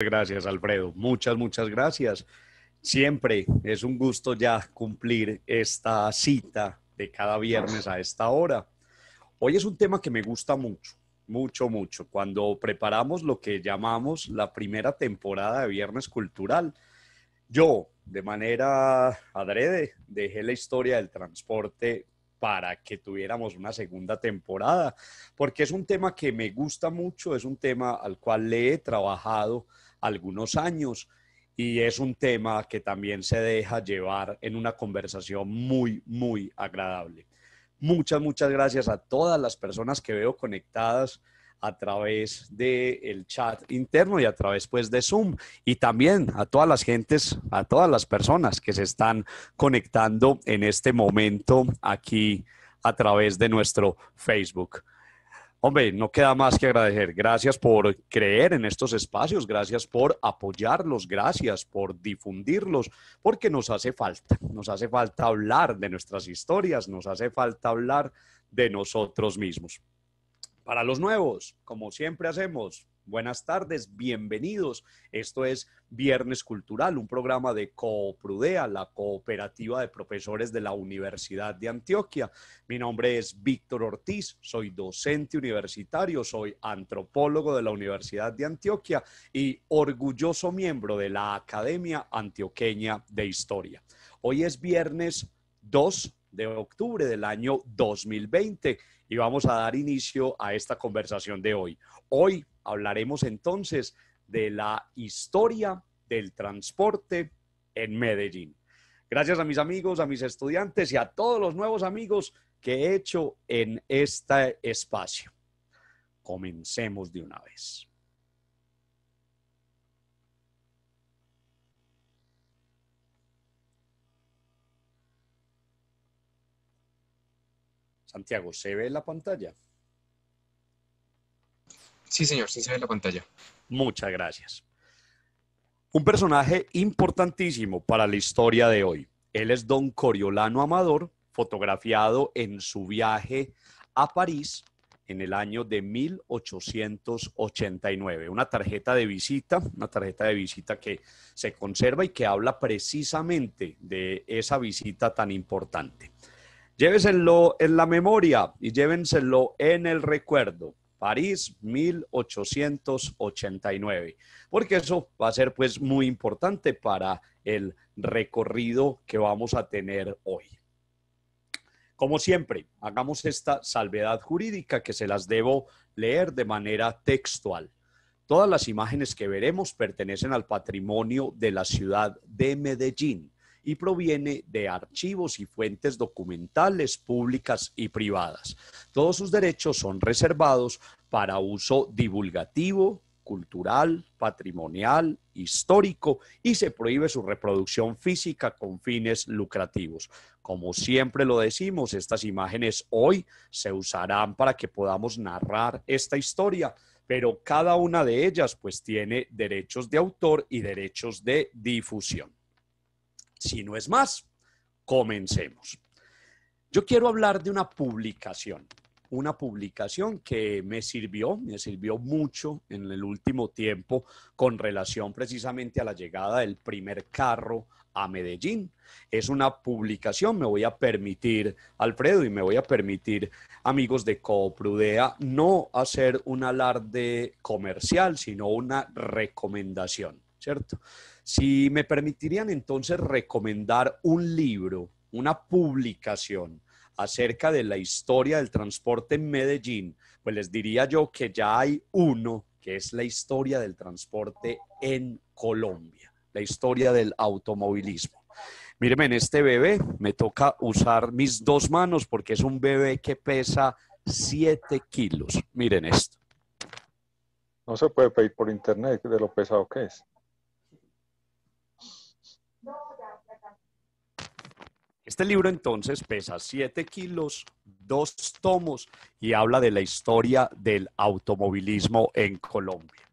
Gracias, Alfredo. Muchas, muchas gracias. Siempre es un gusto ya cumplir esta cita de cada viernes a esta hora. Hoy es un tema que me gusta mucho, mucho, mucho. Cuando preparamos lo que llamamos la primera temporada de Viernes Cultural, yo de manera adrede dejé la historia del transporte para que tuviéramos una segunda temporada, porque es un tema que me gusta mucho, es un tema al cual le he trabajado algunos años y es un tema que también se deja llevar en una conversación muy, muy agradable. Muchas, muchas gracias a todas las personas que veo conectadas a través del el chat interno y a través pues de Zoom y también a todas las gentes, a todas las personas que se están conectando en este momento aquí a través de nuestro Facebook. Hombre, no queda más que agradecer. Gracias por creer en estos espacios, gracias por apoyarlos, gracias por difundirlos, porque nos hace falta. Nos hace falta hablar de nuestras historias, nos hace falta hablar de nosotros mismos. Para los nuevos, como siempre hacemos, buenas tardes, bienvenidos. Esto es Viernes Cultural, un programa de Coprudea, la cooperativa de profesores de la Universidad de Antioquia. Mi nombre es Víctor Ortiz, soy docente universitario, soy antropólogo de la Universidad de Antioquia y orgulloso miembro de la Academia Antioqueña de Historia. Hoy es viernes 2 de octubre del año 2020 y vamos a dar inicio a esta conversación de hoy. Hoy hablaremos entonces de la historia del transporte en Medellín. Gracias a mis amigos, a mis estudiantes y a todos los nuevos amigos que he hecho en este espacio. Comencemos de una vez. Santiago, ¿se ve en la pantalla? Sí, señor, sí se ve en la pantalla. Muchas gracias. Un personaje importantísimo para la historia de hoy. Él es don Coriolano Amador, fotografiado en su viaje a París en el año de 1889. Una tarjeta de visita, una tarjeta de visita que se conserva y que habla precisamente de esa visita tan importante. Lléveselo en la memoria y llévenselo en el recuerdo. París 1889, porque eso va a ser pues muy importante para el recorrido que vamos a tener hoy. Como siempre, hagamos esta salvedad jurídica que se las debo leer de manera textual. Todas las imágenes que veremos pertenecen al patrimonio de la ciudad de Medellín y proviene de archivos y fuentes documentales públicas y privadas. Todos sus derechos son reservados para uso divulgativo, cultural, patrimonial, histórico y se prohíbe su reproducción física con fines lucrativos. Como siempre lo decimos, estas imágenes hoy se usarán para que podamos narrar esta historia, pero cada una de ellas pues tiene derechos de autor y derechos de difusión si no es más, comencemos. Yo quiero hablar de una publicación, una publicación que me sirvió, me sirvió mucho en el último tiempo con relación precisamente a la llegada del primer carro a Medellín. Es una publicación, me voy a permitir, Alfredo, y me voy a permitir, amigos de Coprudea, no hacer un alarde comercial, sino una recomendación, ¿cierto? Si me permitirían entonces recomendar un libro, una publicación acerca de la historia del transporte en Medellín, pues les diría yo que ya hay uno, que es la historia del transporte en Colombia, la historia del automovilismo. Mírenme, en este bebé me toca usar mis dos manos porque es un bebé que pesa 7 kilos. Miren esto. No se puede pedir por internet de lo pesado que es. Este libro entonces pesa 7 kilos, dos tomos y habla de la historia del automovilismo en Colombia.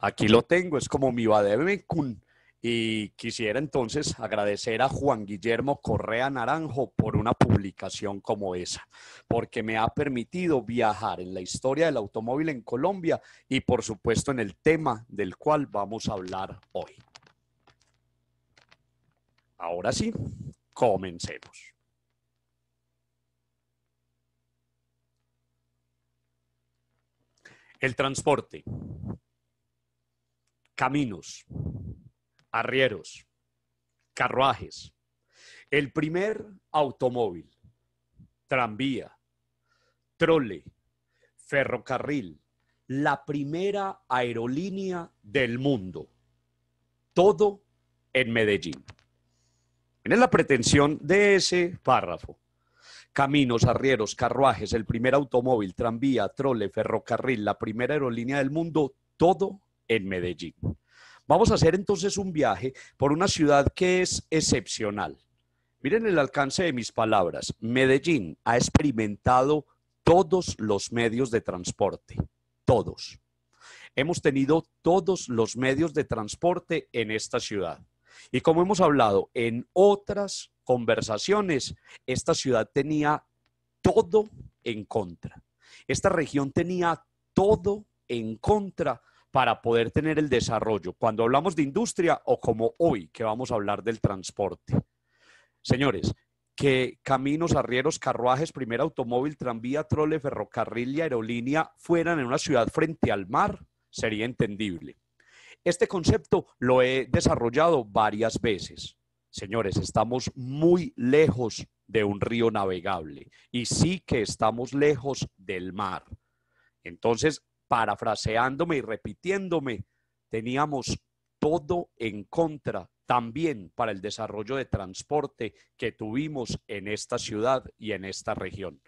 Aquí lo tengo, es como mi Bademecum. Y quisiera entonces agradecer a Juan Guillermo Correa Naranjo por una publicación como esa, porque me ha permitido viajar en la historia del automóvil en Colombia y por supuesto en el tema del cual vamos a hablar hoy. Ahora sí, comencemos. El transporte, caminos, arrieros, carruajes, el primer automóvil, tranvía, trole, ferrocarril, la primera aerolínea del mundo. Todo en Medellín. Miren la pretensión de ese párrafo. Caminos, arrieros, carruajes, el primer automóvil, tranvía, trole, ferrocarril, la primera aerolínea del mundo, todo en Medellín. Vamos a hacer entonces un viaje por una ciudad que es excepcional. Miren el alcance de mis palabras. Medellín ha experimentado todos los medios de transporte, todos. Hemos tenido todos los medios de transporte en esta ciudad. Y como hemos hablado en otras conversaciones, esta ciudad tenía todo en contra. Esta región tenía todo en contra para poder tener el desarrollo, cuando hablamos de industria o como hoy que vamos a hablar del transporte. Señores, que caminos, arrieros, carruajes, primer automóvil, tranvía, trole, ferrocarril y aerolínea fueran en una ciudad frente al mar sería entendible. Este concepto lo he desarrollado varias veces. Señores, estamos muy lejos de un río navegable y sí que estamos lejos del mar. Entonces, parafraseándome y repitiéndome, teníamos todo en contra también para el desarrollo de transporte que tuvimos en esta ciudad y en esta región.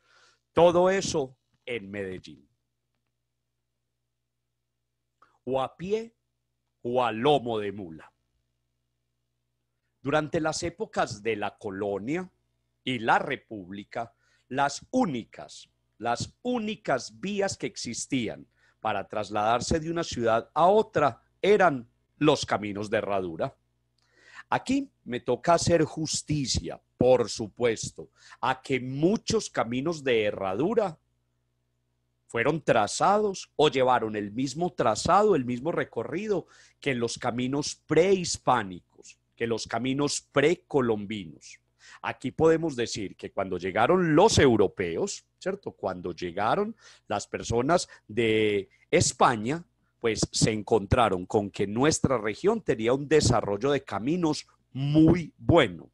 Todo eso en Medellín. O a pie o a lomo de mula. Durante las épocas de la colonia y la república, las únicas, las únicas vías que existían para trasladarse de una ciudad a otra eran los caminos de herradura. Aquí me toca hacer justicia, por supuesto, a que muchos caminos de herradura fueron trazados o llevaron el mismo trazado, el mismo recorrido que en los caminos prehispánicos, que los caminos precolombinos. Aquí podemos decir que cuando llegaron los europeos, ¿cierto? Cuando llegaron las personas de España, pues se encontraron con que nuestra región tenía un desarrollo de caminos muy bueno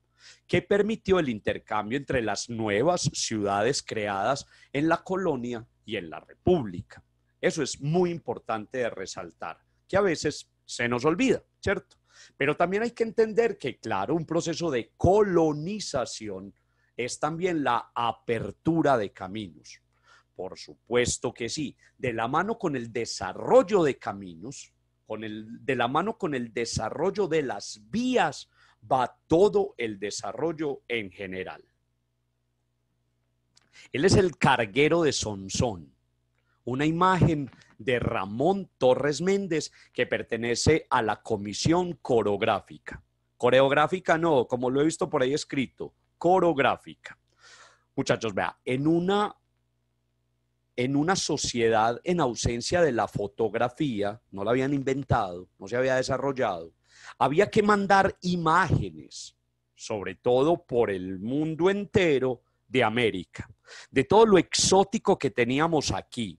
que permitió el intercambio entre las nuevas ciudades creadas en la colonia y en la República. Eso es muy importante de resaltar, que a veces se nos olvida, ¿cierto? Pero también hay que entender que, claro, un proceso de colonización es también la apertura de caminos. Por supuesto que sí, de la mano con el desarrollo de caminos, con el, de la mano con el desarrollo de las vías, va todo el desarrollo en general. Él es el carguero de Sonsón, una imagen de Ramón Torres Méndez que pertenece a la comisión coreográfica. Coreográfica no, como lo he visto por ahí escrito, coreográfica. Muchachos, vea, en una en una sociedad en ausencia de la fotografía, no la habían inventado, no se había desarrollado, había que mandar imágenes, sobre todo por el mundo entero de América de todo lo exótico que teníamos aquí,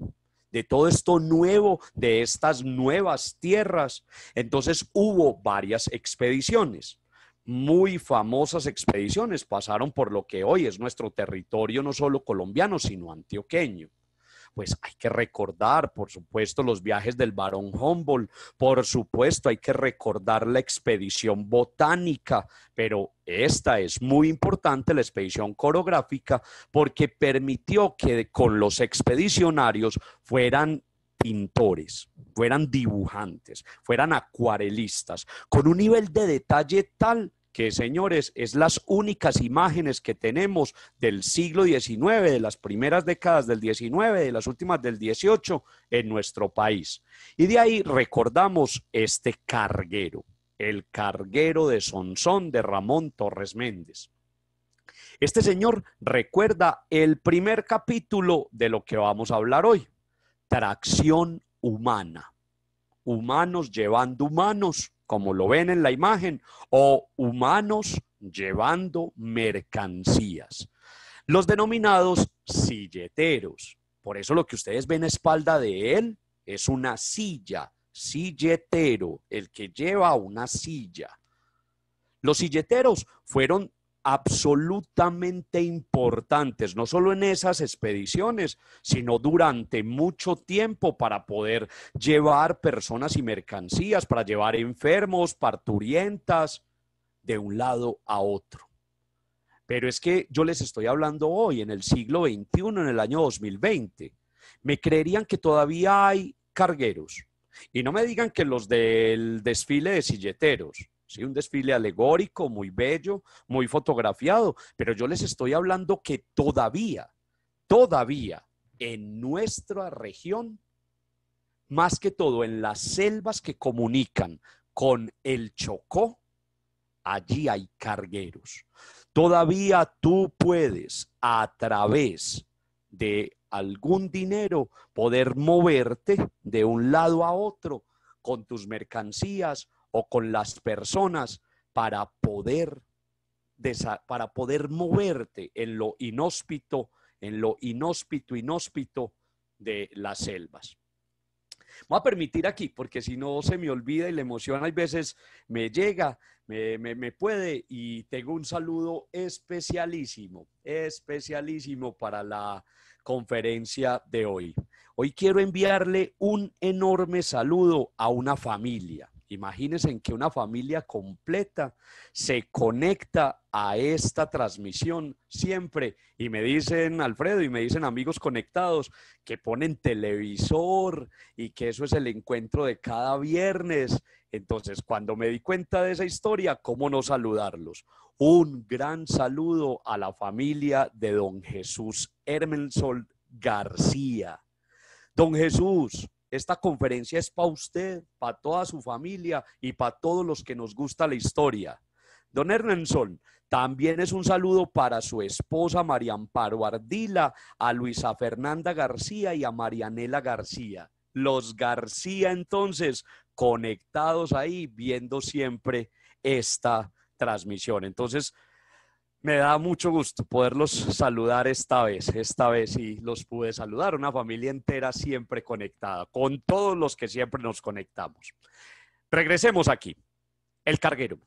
de todo esto nuevo, de estas nuevas tierras. Entonces hubo varias expediciones, muy famosas expediciones, pasaron por lo que hoy es nuestro territorio, no solo colombiano, sino antioqueño pues hay que recordar, por supuesto, los viajes del barón Humboldt, por supuesto, hay que recordar la expedición botánica, pero esta es muy importante, la expedición coreográfica, porque permitió que con los expedicionarios fueran pintores, fueran dibujantes, fueran acuarelistas, con un nivel de detalle tal que, señores, es las únicas imágenes que tenemos del siglo XIX, de las primeras décadas del XIX, de las últimas del XVIII en nuestro país. Y de ahí recordamos este carguero, el carguero de Sonsón de Ramón Torres Méndez. Este señor recuerda el primer capítulo de lo que vamos a hablar hoy, tracción humana humanos llevando humanos, como lo ven en la imagen, o humanos llevando mercancías. Los denominados silleteros. Por eso lo que ustedes ven a espalda de él es una silla, silletero, el que lleva una silla. Los silleteros fueron absolutamente importantes, no solo en esas expediciones, sino durante mucho tiempo para poder llevar personas y mercancías, para llevar enfermos, parturientas, de un lado a otro. Pero es que yo les estoy hablando hoy, en el siglo XXI, en el año 2020. Me creerían que todavía hay cargueros. Y no me digan que los del desfile de silleteros, un desfile alegórico, muy bello, muy fotografiado, pero yo les estoy hablando que todavía, todavía en nuestra región, más que todo en las selvas que comunican con el Chocó, allí hay cargueros. Todavía tú puedes a través de algún dinero poder moverte de un lado a otro con tus mercancías o con las personas para poder, para poder moverte en lo inhóspito, en lo inhóspito, inhóspito de las selvas. Voy a permitir aquí, porque si no se me olvida y la emoción hay veces me llega, me, me, puede, y tengo un saludo especialísimo, especialísimo para la conferencia de hoy. Hoy quiero enviarle un enorme saludo a una familia, Imagínense en que una familia completa se conecta a esta transmisión siempre. Y me dicen, Alfredo, y me dicen amigos conectados que ponen televisor y que eso es el encuentro de cada viernes. Entonces, cuando me di cuenta de esa historia, ¿cómo no saludarlos? Un gran saludo a la familia de don Jesús Hermensol García. Don Jesús, esta conferencia es para usted, para toda su familia y para todos los que nos gusta la historia. Don Hernanson, también es un saludo para su esposa María Amparo Ardila, a Luisa Fernanda García y a Marianela García. Los García entonces conectados ahí, viendo siempre esta transmisión. Entonces, me da mucho gusto poderlos saludar esta vez, esta vez sí los pude saludar, una familia entera siempre conectada, con todos los que siempre nos conectamos. Regresemos aquí, el carguero,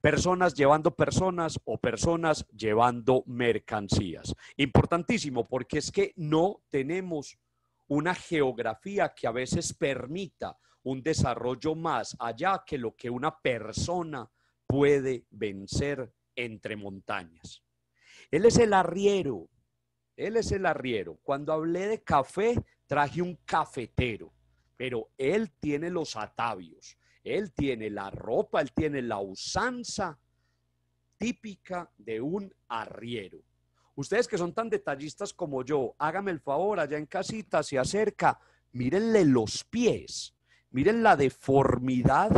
personas llevando personas o personas llevando mercancías. Importantísimo porque es que no tenemos una geografía que a veces permita un desarrollo más allá que lo que una persona puede vencer entre montañas. Él es el arriero, él es el arriero. Cuando hablé de café, traje un cafetero, pero él tiene los atavios, él tiene la ropa, él tiene la usanza típica de un arriero. Ustedes que son tan detallistas como yo, hágame el favor, allá en casita se acerca, mírenle los pies, miren la deformidad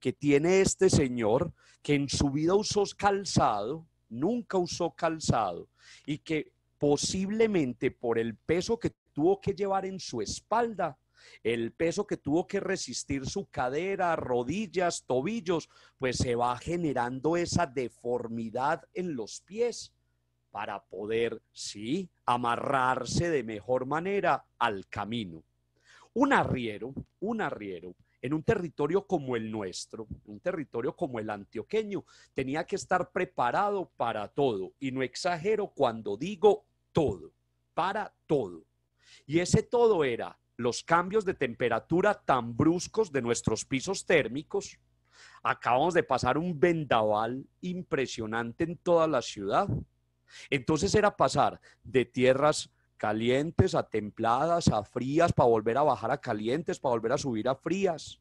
que tiene este señor que en su vida usó calzado, nunca usó calzado, y que posiblemente por el peso que tuvo que llevar en su espalda, el peso que tuvo que resistir su cadera, rodillas, tobillos, pues se va generando esa deformidad en los pies para poder, sí, amarrarse de mejor manera al camino. Un arriero, un arriero en un territorio como el nuestro, un territorio como el antioqueño, tenía que estar preparado para todo. Y no exagero cuando digo todo, para todo. Y ese todo era los cambios de temperatura tan bruscos de nuestros pisos térmicos. Acabamos de pasar un vendaval impresionante en toda la ciudad. Entonces era pasar de tierras calientes a templadas, a frías, para volver a bajar a calientes, para volver a subir a frías.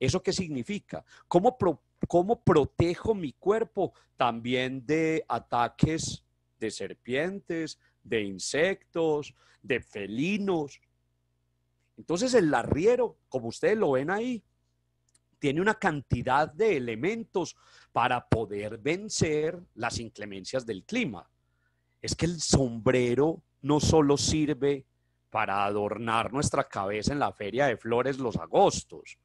¿Eso qué significa? ¿Cómo, protejo mi cuerpo también de ataques de serpientes, de insectos, de felinos? Entonces el arriero, como ustedes lo ven ahí, tiene una cantidad de elementos para poder vencer las inclemencias del clima es que el sombrero no solo sirve para adornar nuestra cabeza en la feria de flores los agostos.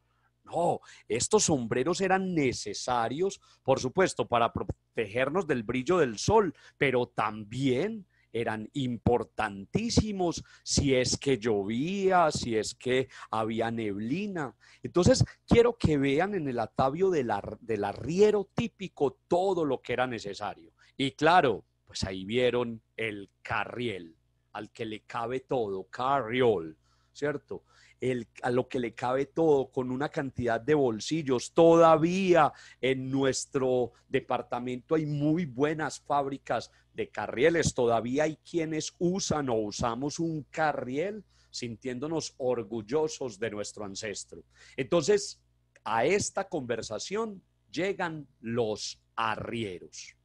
No, estos sombreros eran necesarios, por supuesto, para protegernos del brillo del sol, pero también eran importantísimos si es que llovía, si es que había neblina. Entonces, quiero que vean en el atavio del, del arriero típico todo lo que era necesario. Y claro, pues ahí vieron el carriel, al que le cabe todo, carriol, ¿cierto? El, a lo que le cabe todo, con una cantidad de bolsillos. Todavía en nuestro departamento hay muy buenas fábricas de carrieles, todavía hay quienes usan o usamos un carriel sintiéndonos orgullosos de nuestro ancestro. Entonces, a esta conversación llegan los arrieros.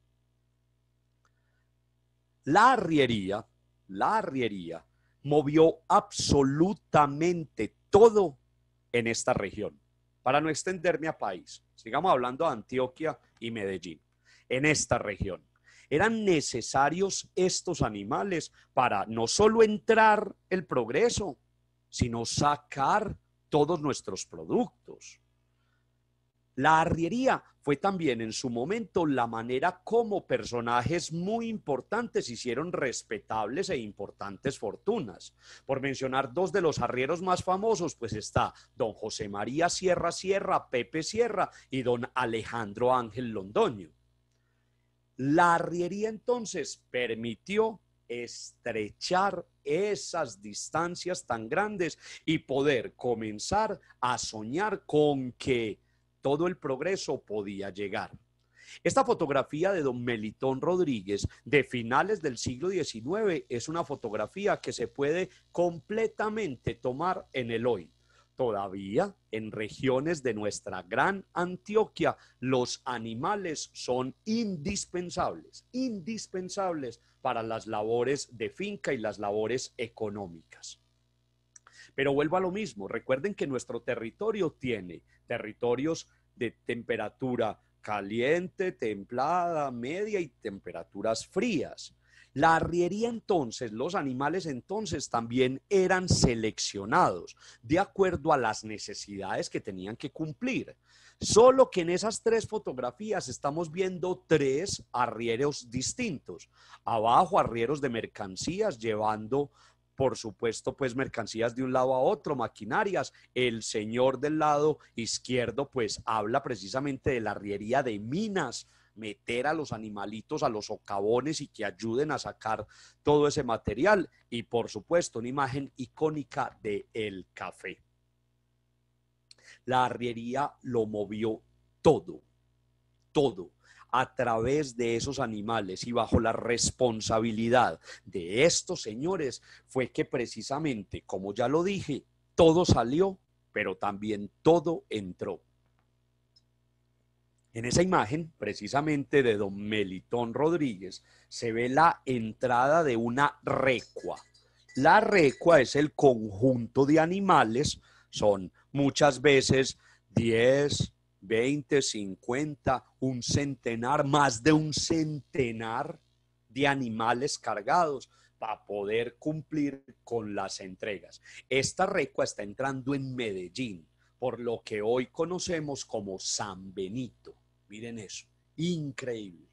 La arriería, la arriería movió absolutamente todo en esta región. Para no extenderme a país, sigamos hablando de Antioquia y Medellín, en esta región. Eran necesarios estos animales para no solo entrar el progreso, sino sacar todos nuestros productos. La arriería fue también en su momento la manera como personajes muy importantes hicieron respetables e importantes fortunas. Por mencionar dos de los arrieros más famosos, pues está don José María Sierra Sierra, Pepe Sierra y don Alejandro Ángel Londoño. La arriería entonces permitió estrechar esas distancias tan grandes y poder comenzar a soñar con que todo el progreso podía llegar. Esta fotografía de don Melitón Rodríguez de finales del siglo XIX es una fotografía que se puede completamente tomar en el hoy. Todavía en regiones de nuestra gran Antioquia los animales son indispensables, indispensables para las labores de finca y las labores económicas. Pero vuelvo a lo mismo, recuerden que nuestro territorio tiene territorios de temperatura caliente, templada, media y temperaturas frías. La arriería entonces, los animales entonces también eran seleccionados de acuerdo a las necesidades que tenían que cumplir. Solo que en esas tres fotografías estamos viendo tres arrieros distintos. Abajo, arrieros de mercancías llevando por supuesto, pues mercancías de un lado a otro, maquinarias. El señor del lado izquierdo, pues habla precisamente de la arriería de minas meter a los animalitos, a los socavones y que ayuden a sacar todo ese material. Y por supuesto, una imagen icónica de el café. La arriería lo movió todo, todo a través de esos animales y bajo la responsabilidad de estos señores fue que precisamente, como ya lo dije, todo salió, pero también todo entró. En esa imagen, precisamente de don Melitón Rodríguez, se ve la entrada de una recua. La recua es el conjunto de animales, son muchas veces 10, 20, 50, un centenar, más de un centenar de animales cargados para poder cumplir con las entregas. Esta recua está entrando en Medellín, por lo que hoy conocemos como San Benito. Miren eso, increíble.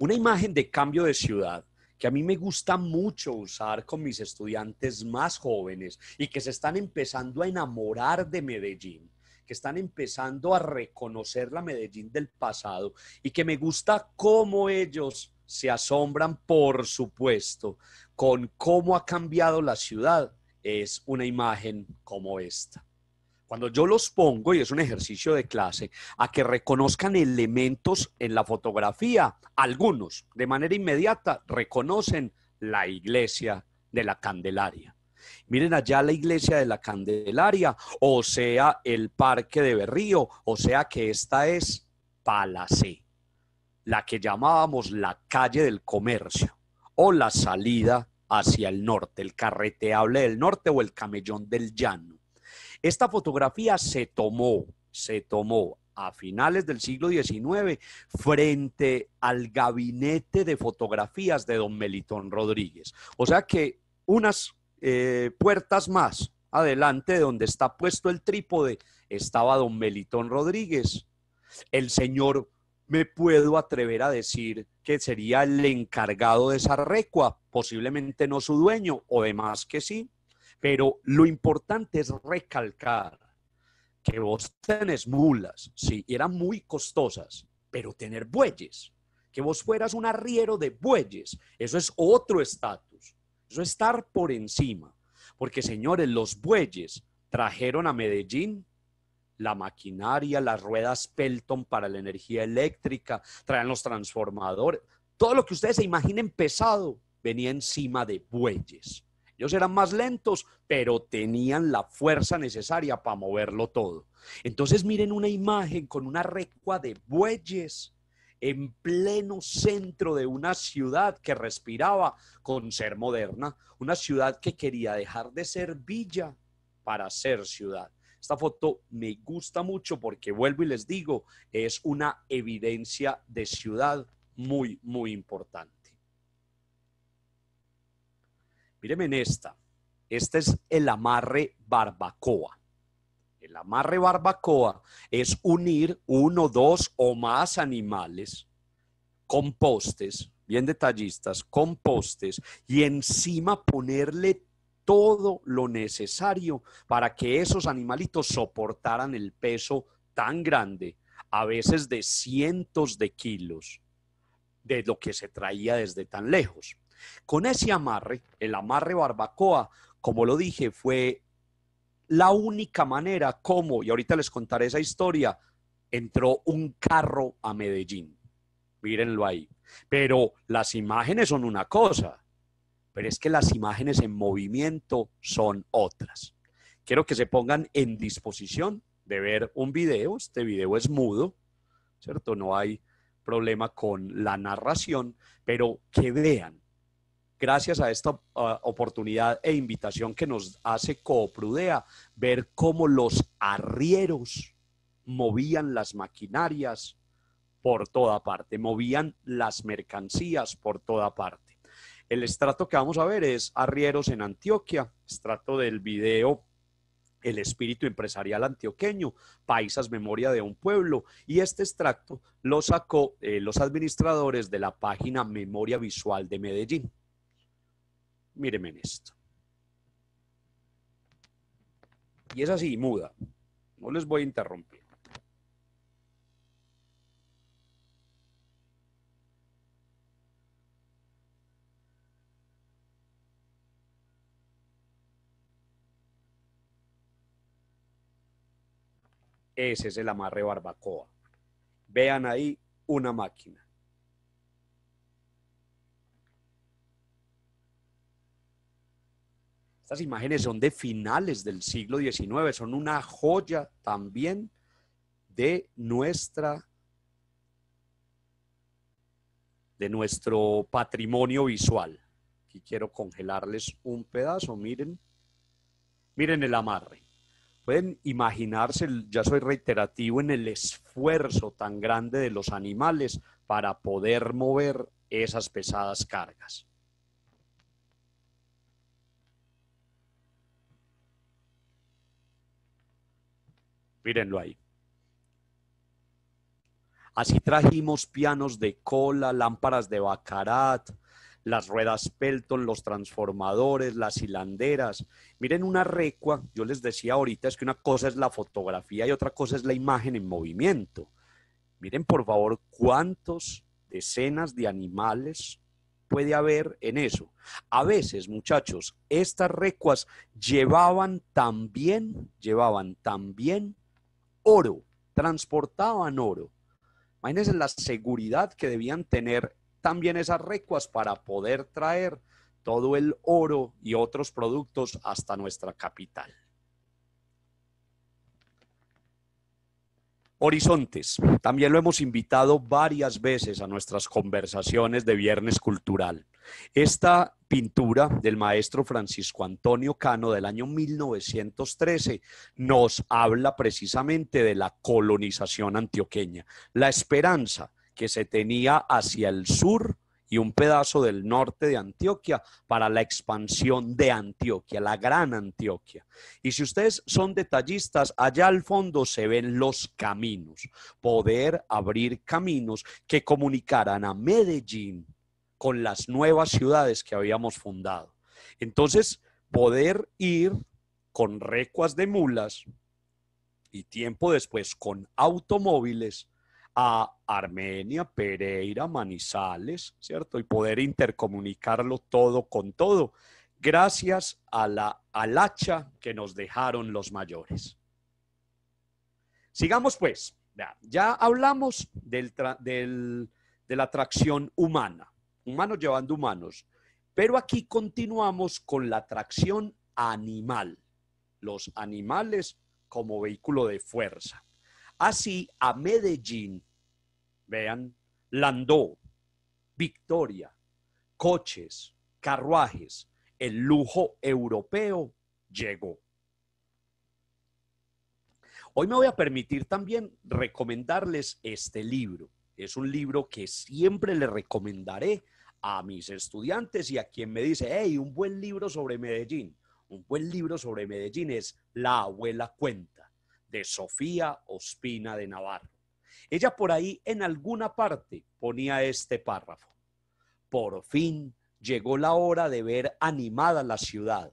Una imagen de cambio de ciudad que a mí me gusta mucho usar con mis estudiantes más jóvenes y que se están empezando a enamorar de Medellín que están empezando a reconocer la Medellín del pasado y que me gusta cómo ellos se asombran, por supuesto, con cómo ha cambiado la ciudad, es una imagen como esta. Cuando yo los pongo, y es un ejercicio de clase, a que reconozcan elementos en la fotografía, algunos de manera inmediata reconocen la iglesia de la Candelaria. Miren allá la iglesia de la Candelaria, o sea, el parque de Berrío, o sea que esta es Palacé, la que llamábamos la calle del comercio o la salida hacia el norte, el carreteable del norte o el camellón del llano. Esta fotografía se tomó, se tomó a finales del siglo XIX frente al gabinete de fotografías de don Melitón Rodríguez. O sea que unas eh, puertas más adelante, donde está puesto el trípode, estaba don Melitón Rodríguez. El señor, me puedo atrever a decir que sería el encargado de esa recua, posiblemente no su dueño, o demás que sí. Pero lo importante es recalcar que vos tenés mulas, sí, eran muy costosas, pero tener bueyes, que vos fueras un arriero de bueyes, eso es otro estado eso es estar por encima. Porque señores, los bueyes trajeron a Medellín la maquinaria, las ruedas Pelton para la energía eléctrica, traían los transformadores, todo lo que ustedes se imaginen pesado venía encima de bueyes. Ellos eran más lentos, pero tenían la fuerza necesaria para moverlo todo. Entonces miren una imagen con una recua de bueyes en pleno centro de una ciudad que respiraba con ser moderna, una ciudad que quería dejar de ser villa para ser ciudad. Esta foto me gusta mucho porque vuelvo y les digo, es una evidencia de ciudad muy, muy importante. Mírenme en esta. Este es el amarre barbacoa. El amarre barbacoa es unir uno, dos o más animales con postes, bien detallistas, con postes y encima ponerle todo lo necesario para que esos animalitos soportaran el peso tan grande, a veces de cientos de kilos, de lo que se traía desde tan lejos. Con ese amarre, el amarre barbacoa, como lo dije, fue la única manera como, y ahorita les contaré esa historia, entró un carro a Medellín. Mírenlo ahí. Pero las imágenes son una cosa, pero es que las imágenes en movimiento son otras. Quiero que se pongan en disposición de ver un video. Este video es mudo, ¿cierto? No hay problema con la narración, pero que vean gracias a esta ah, oportunidad e invitación que nos hace Coprudea, ver cómo los arrieros movían las maquinarias por toda parte, movían las mercancías por toda parte. El estrato que vamos a ver es arrieros en Antioquia, estrato del video el espíritu empresarial antioqueño, Paisas Memoria de un Pueblo, y este extracto lo sacó eh, los administradores de la página Memoria Visual de Medellín míreme en esto. Y es así, muda. No les voy a interrumpir. Ese es el amarre barbacoa. Vean ahí una máquina. Estas imágenes son de finales del siglo XIX, son una joya también de nuestra de nuestro patrimonio visual. Aquí quiero congelarles un pedazo, miren. Miren el amarre. Pueden imaginarse, ya soy reiterativo en el esfuerzo tan grande de los animales para poder mover esas pesadas cargas. Mírenlo ahí. Así trajimos pianos de cola, lámparas de bacarat, las ruedas Pelton, los transformadores, las hilanderas. Miren una recua, yo les decía ahorita, es que una cosa es la fotografía y otra cosa es la imagen en movimiento. Miren por favor cuántos decenas de animales puede haber en eso. A veces, muchachos, estas recuas llevaban también, llevaban también oro, transportaban oro. Imagínense la seguridad que debían tener también esas recuas para poder traer todo el oro y otros productos hasta nuestra capital. Horizontes. También lo hemos invitado varias veces a nuestras conversaciones de Viernes Cultural. Esta pintura del maestro Francisco Antonio Cano del año 1913 nos habla precisamente de la colonización antioqueña, la esperanza que se tenía hacia el sur y un pedazo del norte de Antioquia para la expansión de Antioquia, la gran Antioquia. Y si ustedes son detallistas, allá al fondo se ven los caminos, poder abrir caminos que comunicaran a Medellín con las nuevas ciudades que habíamos fundado. Entonces, poder ir con recuas de mulas y tiempo después con automóviles a Armenia, Pereira, Manizales, ¿cierto? Y poder intercomunicarlo todo con todo, gracias a la al que nos dejaron los mayores. Sigamos pues, ya hablamos de la atracción humana, humanos llevando humanos, pero aquí continuamos con la atracción animal, los animales como vehículo de fuerza. Así, a Medellín Vean, Landó, Victoria, coches, carruajes, el lujo europeo llegó. Hoy me voy a permitir también recomendarles este libro. Es un libro que siempre le recomendaré a mis estudiantes y a quien me dice, hey, un buen libro sobre Medellín. Un buen libro sobre Medellín es La abuela cuenta, de Sofía Ospina de Navarro. Ella por ahí en alguna parte ponía este párrafo. Por fin llegó la hora de ver animada la ciudad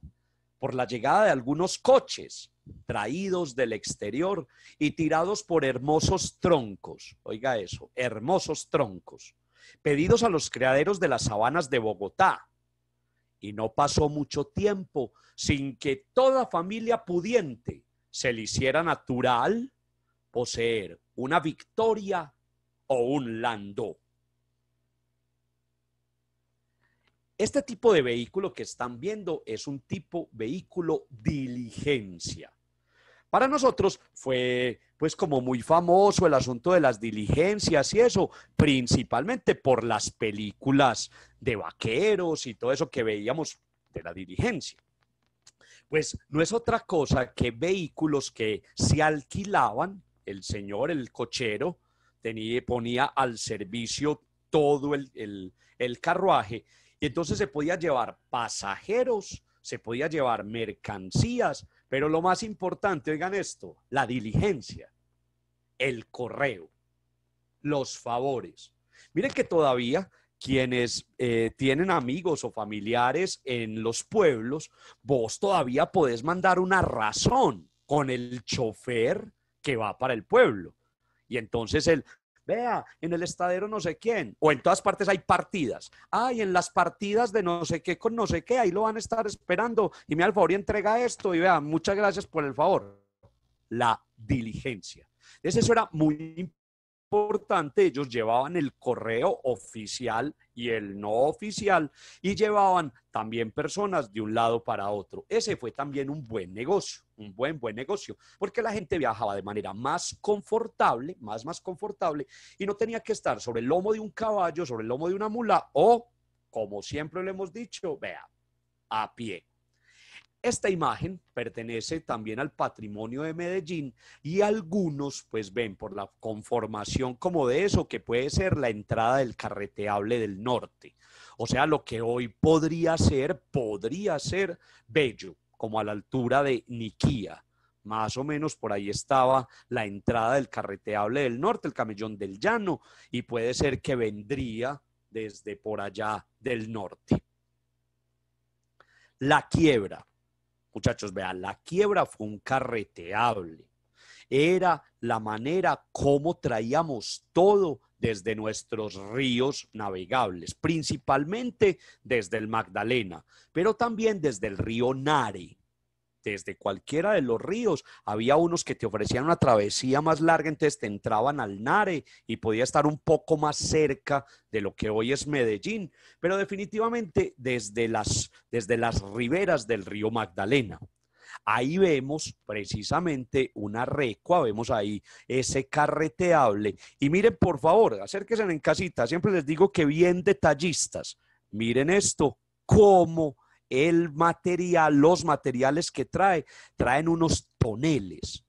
por la llegada de algunos coches traídos del exterior y tirados por hermosos troncos. Oiga eso, hermosos troncos, pedidos a los criaderos de las sabanas de Bogotá. Y no pasó mucho tiempo sin que toda familia pudiente se le hiciera natural poseer una victoria o un landó. Este tipo de vehículo que están viendo es un tipo vehículo diligencia. Para nosotros fue pues como muy famoso el asunto de las diligencias y eso, principalmente por las películas de vaqueros y todo eso que veíamos de la diligencia. Pues no es otra cosa que vehículos que se alquilaban el señor, el cochero, tenía, ponía al servicio todo el, el, carruaje y entonces se podía llevar pasajeros, se podía llevar mercancías, pero lo más importante, oigan esto, la diligencia, el correo, los favores. Miren que todavía quienes eh, tienen amigos o familiares en los pueblos, vos todavía podés mandar una razón con el chofer que va para el pueblo. Y entonces él, vea, en el estadero no sé quién, o en todas partes hay partidas. ah y en las partidas de no sé qué con no sé qué, ahí lo van a estar esperando. Y me al favor y entrega esto. Y vea, muchas gracias por el favor. La diligencia. eso era muy importante, ellos llevaban el correo oficial y el no oficial y llevaban también personas de un lado para otro. Ese fue también un buen negocio, un buen, buen negocio, porque la gente viajaba de manera más confortable, más, más confortable y no tenía que estar sobre el lomo de un caballo, sobre el lomo de una mula o, como siempre le hemos dicho, vea, a pie. Esta imagen pertenece también al patrimonio de Medellín y algunos pues ven por la conformación como de eso que puede ser la entrada del carreteable del norte. O sea, lo que hoy podría ser, podría ser Bello, como a la altura de Niquía. Más o menos por ahí estaba la entrada del carreteable del norte, el camellón del llano, y puede ser que vendría desde por allá del norte. La quiebra Muchachos, vean, la quiebra fue un carreteable. Era la manera como traíamos todo desde nuestros ríos navegables, principalmente desde el Magdalena, pero también desde el río Nare desde cualquiera de los ríos. Había unos que te ofrecían una travesía más larga, entonces te entraban al Nare y podía estar un poco más cerca de lo que hoy es Medellín, pero definitivamente desde las, desde las riberas del río Magdalena. Ahí vemos precisamente una recua, vemos ahí ese carreteable. Y miren, por favor, acérquense en casita, siempre les digo que bien detallistas. Miren esto, cómo el material, los materiales que trae, traen unos toneles.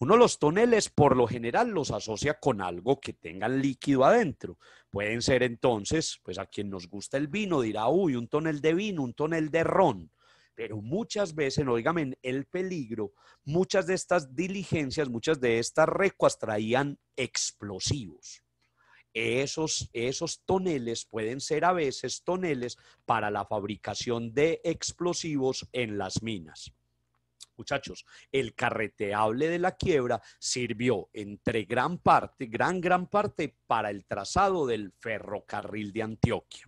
Uno los toneles por lo general los asocia con algo que tenga líquido adentro. Pueden ser entonces, pues a quien nos gusta el vino dirá, uy, un tonel de vino, un tonel de ron. Pero muchas veces, oígame, el peligro, muchas de estas diligencias, muchas de estas recuas traían explosivos. Esos, esos toneles pueden ser a veces toneles para la fabricación de explosivos en las minas. Muchachos, el carreteable de la quiebra sirvió entre gran parte, gran, gran parte para el trazado del ferrocarril de Antioquia.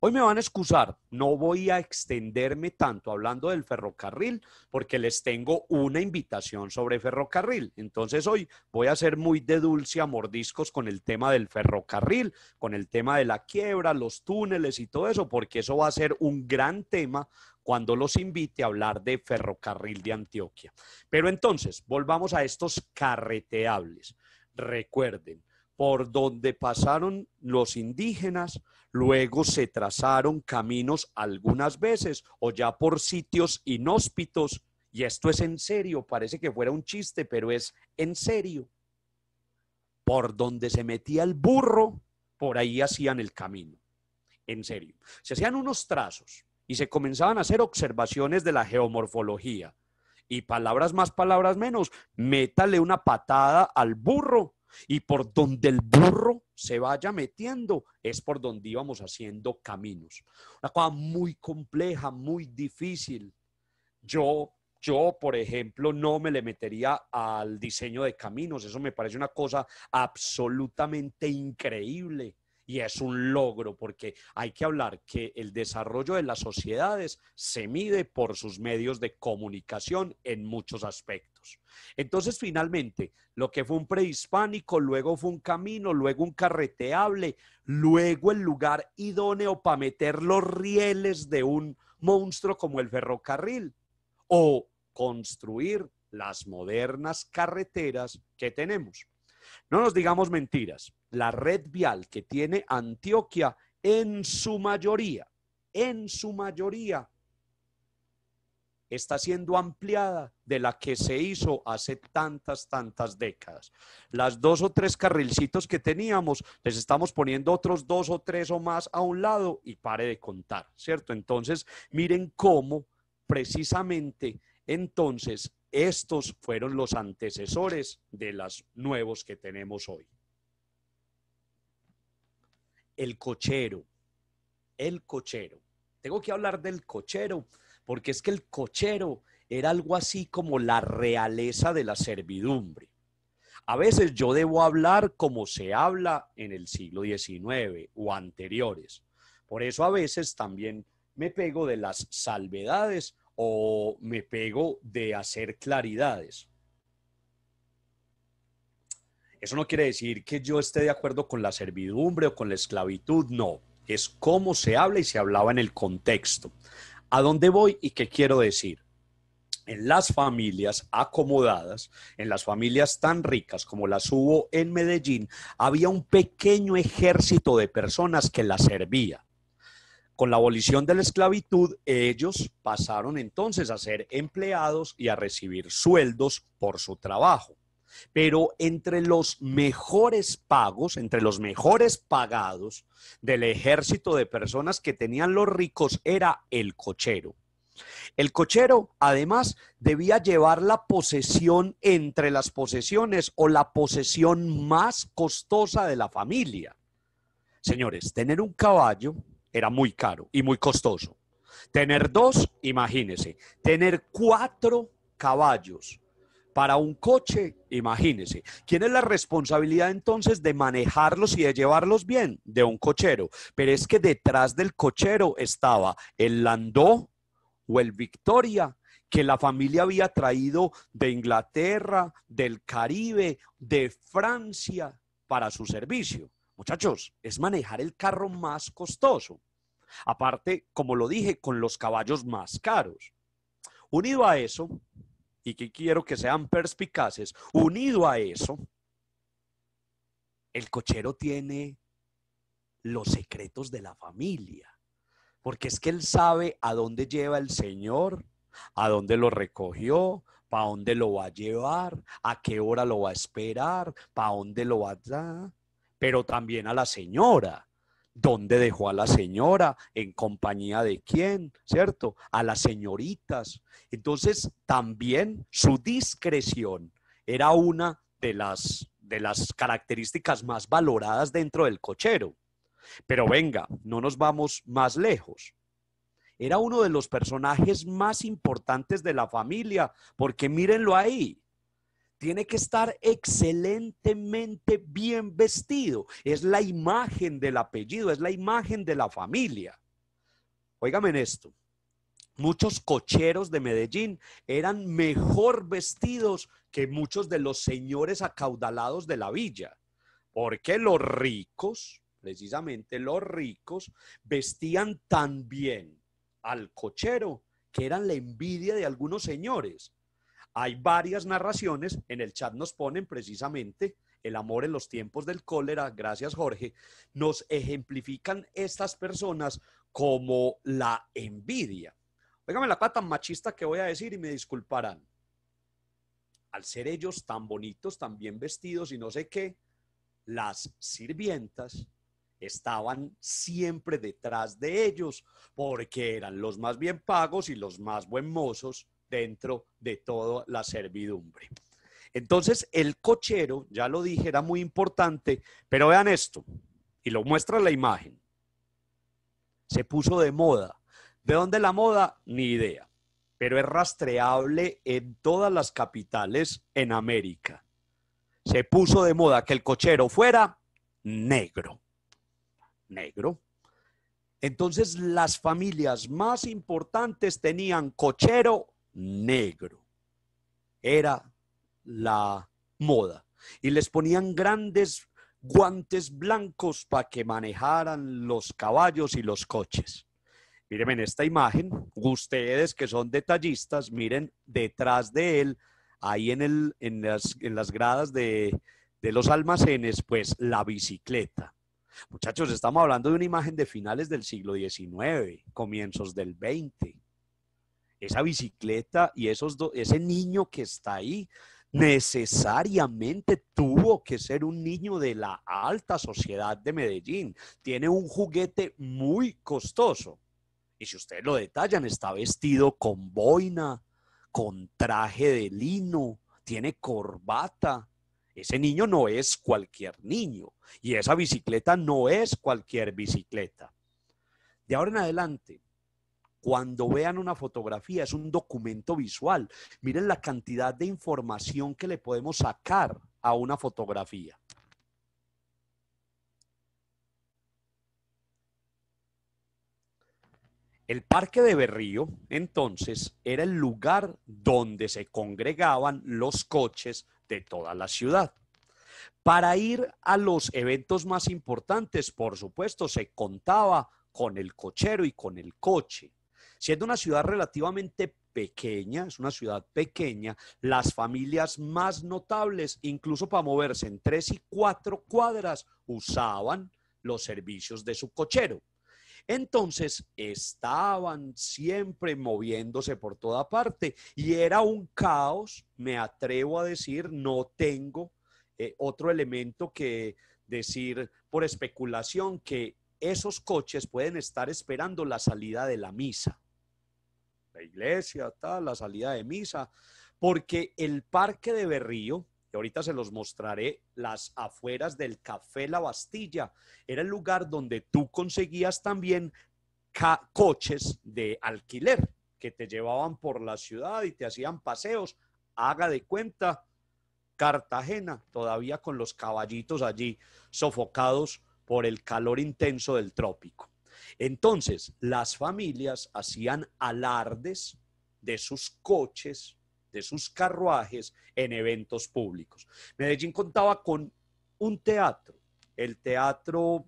Hoy me van a excusar, no voy a extenderme tanto hablando del ferrocarril porque les tengo una invitación sobre ferrocarril. Entonces hoy voy a ser muy de dulce a mordiscos con el tema del ferrocarril, con el tema de la quiebra, los túneles y todo eso, porque eso va a ser un gran tema cuando los invite a hablar de ferrocarril de Antioquia. Pero entonces, volvamos a estos carreteables. Recuerden, por donde pasaron los indígenas, luego se trazaron caminos algunas veces o ya por sitios inhóspitos. Y esto es en serio, parece que fuera un chiste, pero es en serio. Por donde se metía el burro, por ahí hacían el camino. En serio. Se hacían unos trazos y se comenzaban a hacer observaciones de la geomorfología. Y palabras más, palabras menos, métale una patada al burro y por donde el burro se vaya metiendo es por donde íbamos haciendo caminos. Una cosa muy compleja, muy difícil. Yo, yo, por ejemplo, no me le metería al diseño de caminos. Eso me parece una cosa absolutamente increíble y es un logro porque hay que hablar que el desarrollo de las sociedades se mide por sus medios de comunicación en muchos aspectos. Entonces, finalmente, lo que fue un prehispánico, luego fue un camino, luego un carreteable, luego el lugar idóneo para meter los rieles de un monstruo como el ferrocarril o construir las modernas carreteras que tenemos. No nos digamos mentiras la red vial que tiene Antioquia en su mayoría, en su mayoría, está siendo ampliada de la que se hizo hace tantas, tantas décadas. Las dos o tres carrilcitos que teníamos, les estamos poniendo otros dos o tres o más a un lado y pare de contar, ¿cierto? Entonces, miren cómo precisamente entonces estos fueron los antecesores de los nuevos que tenemos hoy el cochero. El cochero. Tengo que hablar del cochero, porque es que el cochero era algo así como la realeza de la servidumbre. A veces yo debo hablar como se habla en el siglo XIX o anteriores. Por eso a veces también me pego de las salvedades o me pego de hacer claridades. Eso no quiere decir que yo esté de acuerdo con la servidumbre o con la esclavitud, no. Es cómo se habla y se hablaba en el contexto. ¿A dónde voy y qué quiero decir? En las familias acomodadas, en las familias tan ricas como las hubo en Medellín, había un pequeño ejército de personas que las servía con la abolición de la esclavitud, ellos pasaron entonces a ser empleados y a recibir sueldos por su trabajo. Pero entre los mejores pagos, entre los mejores pagados del ejército de personas que tenían los ricos era el cochero. El cochero, además, debía llevar la posesión entre las posesiones o la posesión más costosa de la familia. Señores, tener un caballo era muy caro y muy costoso. Tener dos, imagínense. Tener cuatro caballos para un coche, imagínese. ¿Quién es la responsabilidad entonces de manejarlos y de llevarlos bien? De un cochero. Pero es que detrás del cochero estaba el Landó o el Victoria que la familia había traído de Inglaterra, del Caribe, de Francia para su servicio. Muchachos, es manejar el carro más costoso. Aparte, como lo dije, con los caballos más caros. Unido a eso, y que quiero que sean perspicaces, unido a eso, el cochero tiene los secretos de la familia, porque es que él sabe a dónde lleva el Señor, a dónde lo recogió, para dónde lo va a llevar, a qué hora lo va a esperar, para dónde lo va a dar, pero también a la señora dónde dejó a la señora, en compañía de quién, ¿cierto? A las señoritas. Entonces, también su discreción era una de las, de las características más valoradas dentro del cochero. Pero venga, no nos vamos más lejos. Era uno de los personajes más importantes de la familia, porque mírenlo ahí, tiene que estar excelentemente bien vestido. Es la imagen del apellido, es la imagen de la familia. Óigame en esto. Muchos cocheros de Medellín eran mejor vestidos que muchos de los señores acaudalados de la villa, porque los ricos, precisamente los ricos, vestían tan bien al cochero que eran la envidia de algunos señores. Hay varias narraciones, en el chat nos ponen precisamente el amor en los tiempos del cólera, gracias Jorge, nos ejemplifican estas personas como la envidia. Óigame la pata machista que voy a decir y me disculparán. Al ser ellos tan bonitos, tan bien vestidos y no sé qué, las sirvientas estaban siempre detrás de ellos porque eran los más bien pagos y los más buen mozos dentro de toda la servidumbre. Entonces, el cochero, ya lo dije, era muy importante, pero vean esto, y lo muestra la imagen. Se puso de moda. ¿De dónde la moda? Ni idea, pero es rastreable en todas las capitales en América. Se puso de moda que el cochero fuera negro. Negro. Entonces las familias más importantes tenían cochero negro. Era la moda. Y les ponían grandes guantes blancos para que manejaran los caballos y los coches. Miren esta imagen, ustedes que son detallistas, miren detrás de él, ahí en, el, en, las, en las gradas de, de los almacenes, pues la bicicleta. Muchachos, estamos hablando de una imagen de finales del siglo XIX, comienzos del XX esa bicicleta y esos ese niño que está ahí necesariamente tuvo que ser un niño de la alta sociedad de Medellín. Tiene un juguete muy costoso. Y si ustedes lo detallan, está vestido con boina, con traje de lino, tiene corbata. Ese niño no es cualquier niño y esa bicicleta no es cualquier bicicleta. De ahora en adelante, cuando vean una fotografía, es un documento visual. Miren la cantidad de información que le podemos sacar a una fotografía. El Parque de Berrío, entonces, era el lugar donde se congregaban los coches de toda la ciudad. Para ir a los eventos más importantes, por supuesto, se contaba con el cochero y con el coche. Siendo una ciudad relativamente pequeña, es una ciudad pequeña, las familias más notables, incluso para moverse en tres y cuatro cuadras, usaban los servicios de su cochero. Entonces estaban siempre moviéndose por toda parte y era un caos, me atrevo a decir, no tengo eh, otro elemento que decir por especulación que esos coches pueden estar esperando la salida de la misa la iglesia, tal, la salida de misa, porque el parque de Berrío, que ahorita se los mostraré, las afueras del Café La Bastilla, era el lugar donde tú conseguías también coches de alquiler que te llevaban por la ciudad y te hacían paseos. Haga de cuenta, Cartagena, todavía con los caballitos allí sofocados por el calor intenso del trópico. Entonces, las familias hacían alardes de sus coches, de sus carruajes en eventos públicos. Medellín contaba con un teatro, el Teatro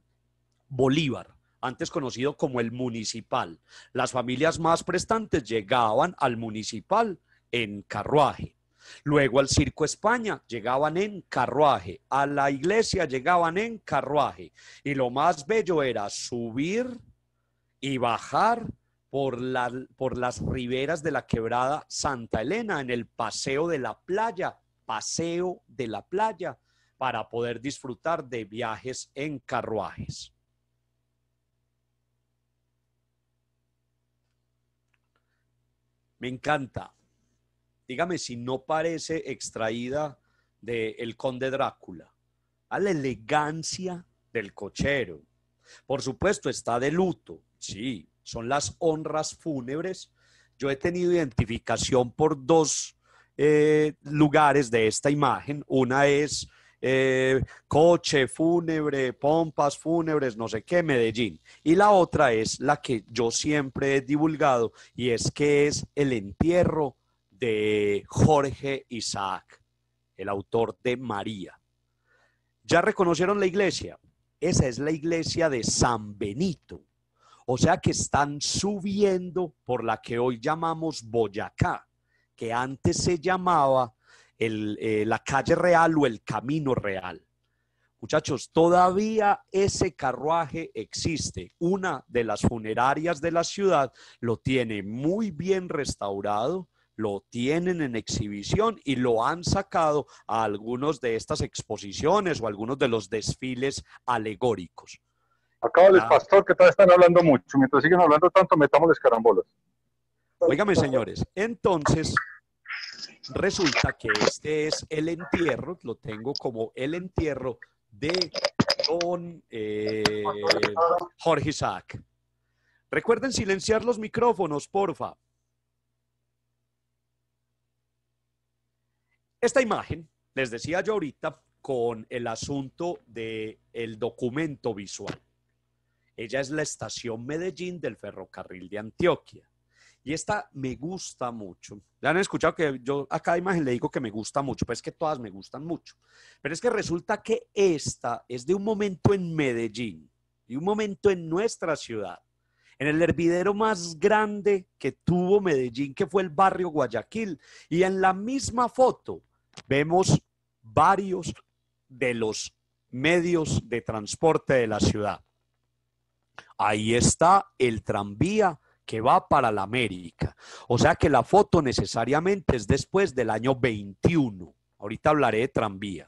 Bolívar, antes conocido como el municipal. Las familias más prestantes llegaban al municipal en carruaje. Luego al Circo España llegaban en carruaje, a la iglesia llegaban en carruaje y lo más bello era subir y bajar por, por las riberas de la quebrada Santa Elena, en el paseo de la playa, paseo de la playa, para poder disfrutar de viajes en carruajes. Me encanta. Dígame si no parece extraída de El Conde Drácula. A la elegancia del cochero. Por supuesto, está de luto, Sí, son las honras fúnebres. Yo he tenido identificación por dos eh, lugares de esta imagen. Una es eh, coche fúnebre, pompas fúnebres, no sé qué, Medellín. Y la otra es la que yo siempre he divulgado y es que es el entierro de Jorge Isaac, el autor de María. ¿Ya reconocieron la iglesia? Esa es la iglesia de San Benito o sea que están subiendo por la que hoy llamamos Boyacá, que antes se llamaba eh, la calle real o el camino real. Muchachos, todavía ese carruaje existe. Una de las funerarias de la ciudad lo tiene muy bien restaurado, lo tienen en exhibición y lo han sacado a algunos de estas exposiciones o algunos de los desfiles alegóricos. Acá ah. pastor, que todavía están hablando mucho. Mientras siguen hablando tanto, metámosles carambolas. Óigame, señores, entonces resulta que este es el entierro, lo tengo como el entierro de don eh, Jorge Isaac. Recuerden silenciar los micrófonos, porfa. Esta imagen, les decía yo ahorita, con el asunto del el documento visual. Ella es la estación Medellín del ferrocarril de Antioquia. Y esta me gusta mucho. Ya han escuchado que yo a cada imagen le digo que me gusta mucho, pues es que todas me gustan mucho. Pero es que resulta que esta es de un momento en Medellín, de un momento en nuestra ciudad, en el hervidero más grande que tuvo Medellín, que fue el barrio Guayaquil. Y en la misma foto vemos varios de los medios de transporte de la ciudad. Ahí está el tranvía que va para la América. O sea que la foto necesariamente es después del año 21. Ahorita hablaré de tranvía.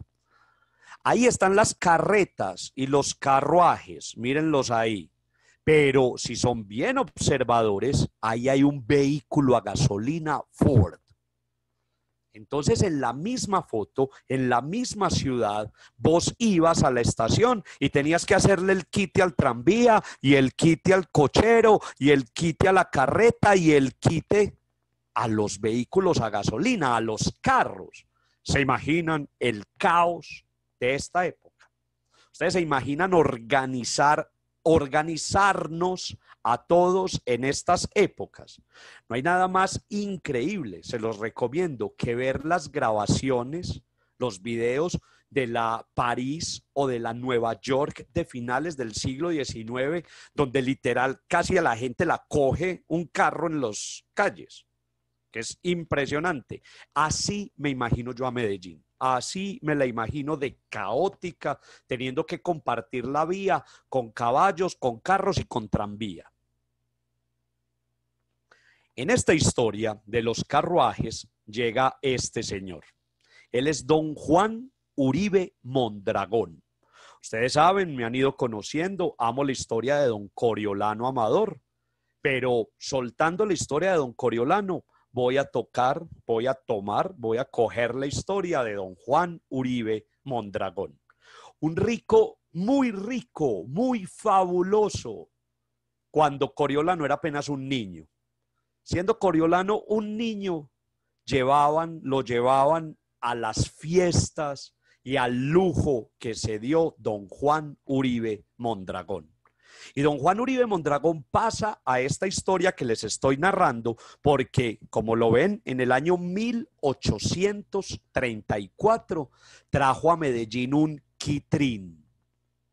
Ahí están las carretas y los carruajes, mírenlos ahí. Pero si son bien observadores, ahí hay un vehículo a gasolina Ford. Entonces, en la misma foto, en la misma ciudad, vos ibas a la estación y tenías que hacerle el quite al tranvía y el quite al cochero y el quite a la carreta y el quite a los vehículos a gasolina, a los carros. ¿Se imaginan el caos de esta época? Ustedes se imaginan organizar, organizarnos a todos en estas épocas. No hay nada más increíble, se los recomiendo, que ver las grabaciones, los videos de la París o de la Nueva York de finales del siglo XIX, donde literal casi a la gente la coge un carro en las calles, que es impresionante. Así me imagino yo a Medellín. Así me la imagino de caótica, teniendo que compartir la vía con caballos, con carros y con tranvía. En esta historia de los carruajes llega este señor. Él es don Juan Uribe Mondragón. Ustedes saben, me han ido conociendo, amo la historia de don Coriolano Amador, pero soltando la historia de don Coriolano, voy a tocar, voy a tomar, voy a coger la historia de don Juan Uribe Mondragón. Un rico, muy rico, muy fabuloso, cuando Coriolano era apenas un niño siendo Coriolano un niño, llevaban, lo llevaban a las fiestas y al lujo que se dio don Juan Uribe Mondragón. Y don Juan Uribe Mondragón pasa a esta historia que les estoy narrando porque, como lo ven, en el año 1834 trajo a Medellín un quitrín,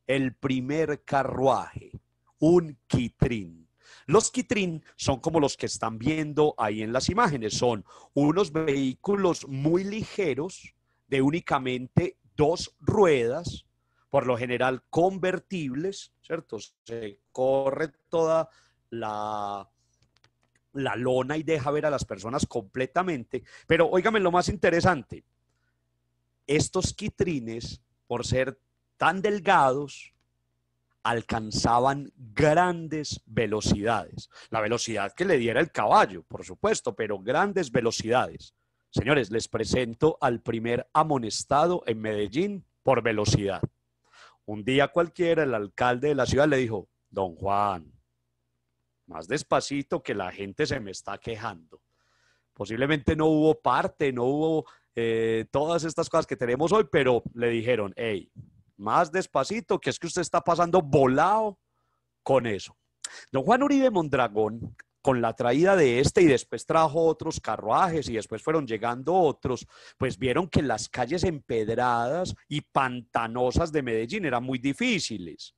el primer carruaje, un quitrín. Los Kitrin son como los que están viendo ahí en las imágenes. Son unos vehículos muy ligeros de únicamente dos ruedas, por lo general convertibles, ¿cierto? Se corre toda la, la lona y deja ver a las personas completamente. Pero óigame lo más interesante, estos quitrines, por ser tan delgados, alcanzaban grandes velocidades. La velocidad que le diera el caballo, por supuesto, pero grandes velocidades. Señores, les presento al primer amonestado en Medellín por velocidad. Un día cualquiera, el alcalde de la ciudad le dijo, don Juan, más despacito que la gente se me está quejando. Posiblemente no hubo parte, no hubo eh, todas estas cosas que tenemos hoy, pero le dijeron, hey, más despacito, que es que usted está pasando volado con eso. Don Juan Uribe Mondragón, con la traída de este y después trajo otros carruajes y después fueron llegando otros, pues vieron que las calles empedradas y pantanosas de Medellín eran muy difíciles.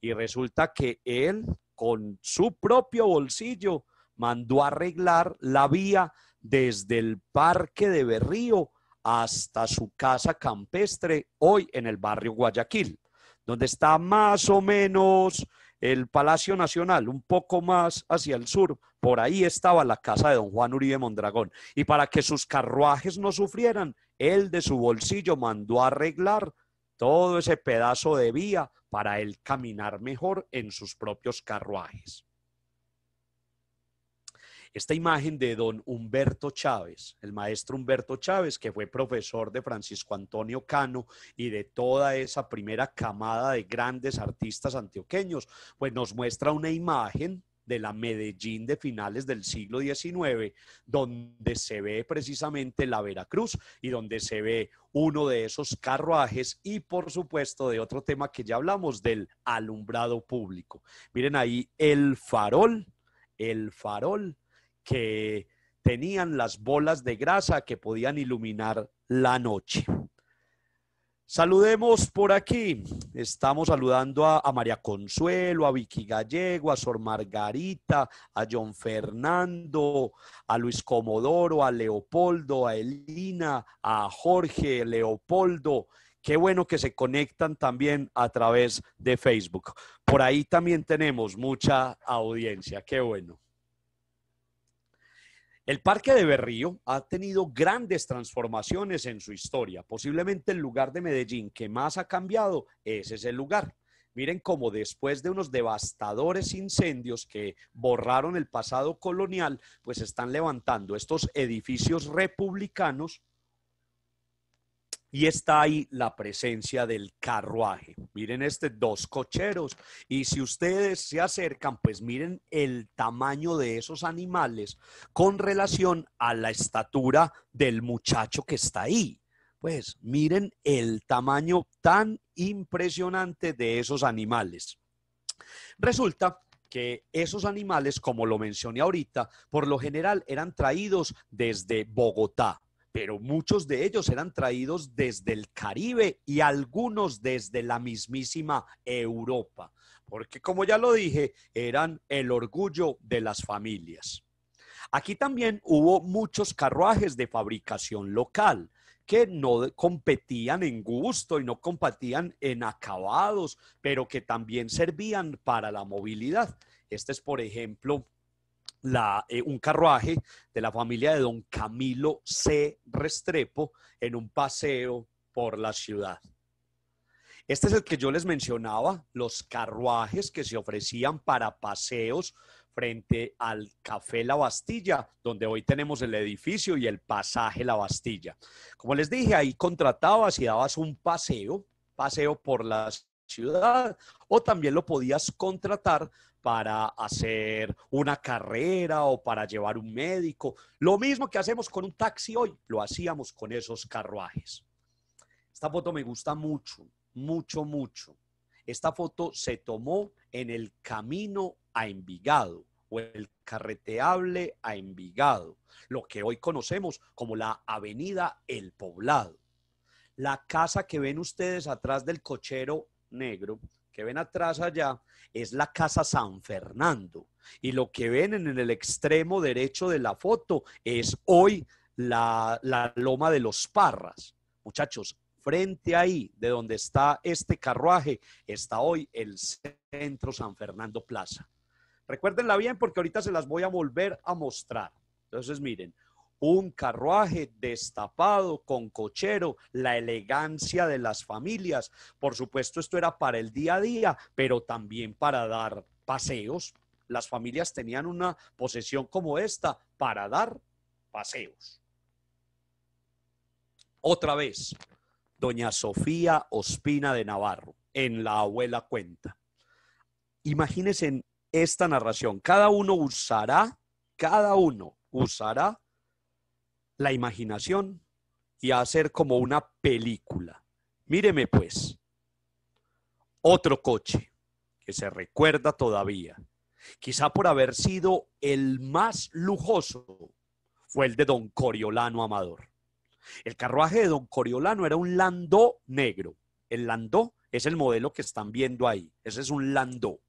Y resulta que él, con su propio bolsillo, mandó arreglar la vía desde el parque de Berrío hasta su casa campestre, hoy en el barrio Guayaquil, donde está más o menos el Palacio Nacional, un poco más hacia el sur, por ahí estaba la casa de don Juan Uribe Mondragón. Y para que sus carruajes no sufrieran, él de su bolsillo mandó arreglar todo ese pedazo de vía para él caminar mejor en sus propios carruajes. Esta imagen de don Humberto Chávez, el maestro Humberto Chávez, que fue profesor de Francisco Antonio Cano y de toda esa primera camada de grandes artistas antioqueños, pues nos muestra una imagen de la Medellín de finales del siglo XIX, donde se ve precisamente la Veracruz y donde se ve uno de esos carruajes y por supuesto de otro tema que ya hablamos, del alumbrado público. Miren ahí el farol, el farol que tenían las bolas de grasa que podían iluminar la noche. Saludemos por aquí. Estamos saludando a, María Consuelo, a Vicky Gallego, a Sor Margarita, a John Fernando, a Luis Comodoro, a Leopoldo, a Elina, a Jorge, Leopoldo. Qué bueno que se conectan también a través de Facebook. Por ahí también tenemos mucha audiencia. Qué bueno. El Parque de Berrío ha tenido grandes transformaciones en su historia. Posiblemente el lugar de Medellín que más ha cambiado es el lugar. Miren cómo después de unos devastadores incendios que borraron el pasado colonial, pues están levantando estos edificios republicanos y está ahí la presencia del carruaje. Miren este dos cocheros y si ustedes se acercan, pues miren el tamaño de esos animales con relación a la estatura del muchacho que está ahí. Pues miren el tamaño tan impresionante de esos animales. Resulta que esos animales, como lo mencioné ahorita, por lo general eran traídos desde Bogotá pero muchos de ellos eran traídos desde el Caribe y algunos desde la mismísima Europa, porque como ya lo dije, eran el orgullo de las familias. Aquí también hubo muchos carruajes de fabricación local que no competían en gusto y no competían en acabados, pero que también servían para la movilidad. Este es, por ejemplo, eh, un carruaje de la familia de don Camilo C. Restrepo en un paseo por la ciudad. Este es el que yo les mencionaba, los carruajes que se ofrecían para paseos frente al Café La Bastilla, donde hoy tenemos el edificio y el pasaje La Bastilla. Como les dije, ahí contratabas y dabas un paseo, paseo por la ciudad, o también lo podías contratar para hacer una carrera o para llevar un médico. Lo mismo que hacemos con un taxi hoy, lo hacíamos con esos carruajes. Esta foto me gusta mucho, mucho, mucho. Esta foto se tomó en el camino a Envigado o el carreteable a Envigado, lo que hoy conocemos como la avenida El Poblado. La casa que ven ustedes atrás del cochero negro que ven atrás allá es la Casa San Fernando. Y lo que ven en el extremo derecho de la foto es hoy la, Loma de los Parras. Muchachos, frente ahí de donde está este carruaje está hoy el Centro San Fernando Plaza. Recuerdenla bien porque ahorita se las voy a volver a mostrar. Entonces, miren, un carruaje destapado con cochero, la elegancia de las familias. Por supuesto, esto era para el día a día, pero también para dar paseos. Las familias tenían una posesión como esta para dar paseos. Otra vez, doña Sofía Ospina de Navarro, en La Abuela Cuenta. Imagínense esta narración. Cada uno usará, cada uno usará la imaginación y a hacer como una película. Míreme pues, otro coche que se recuerda todavía, quizá por haber sido el más lujoso, fue el de don Coriolano Amador. El carruaje de don Coriolano era un landó negro. El landó es el modelo que están viendo ahí. Ese es un landó.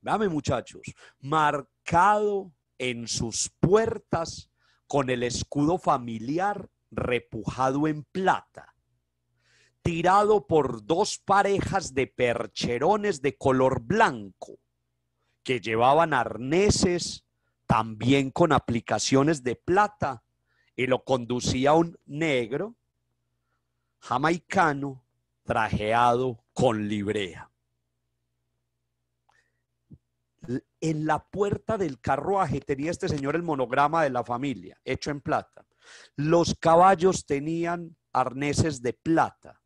Dame muchachos, marcado en sus puertas con el escudo familiar repujado en plata, tirado por dos parejas de percherones de color blanco, que llevaban arneses también con aplicaciones de plata, y lo conducía un negro jamaicano trajeado con librea en la puerta del carruaje tenía este señor el monograma de la familia, hecho en plata. Los caballos tenían arneses de plata.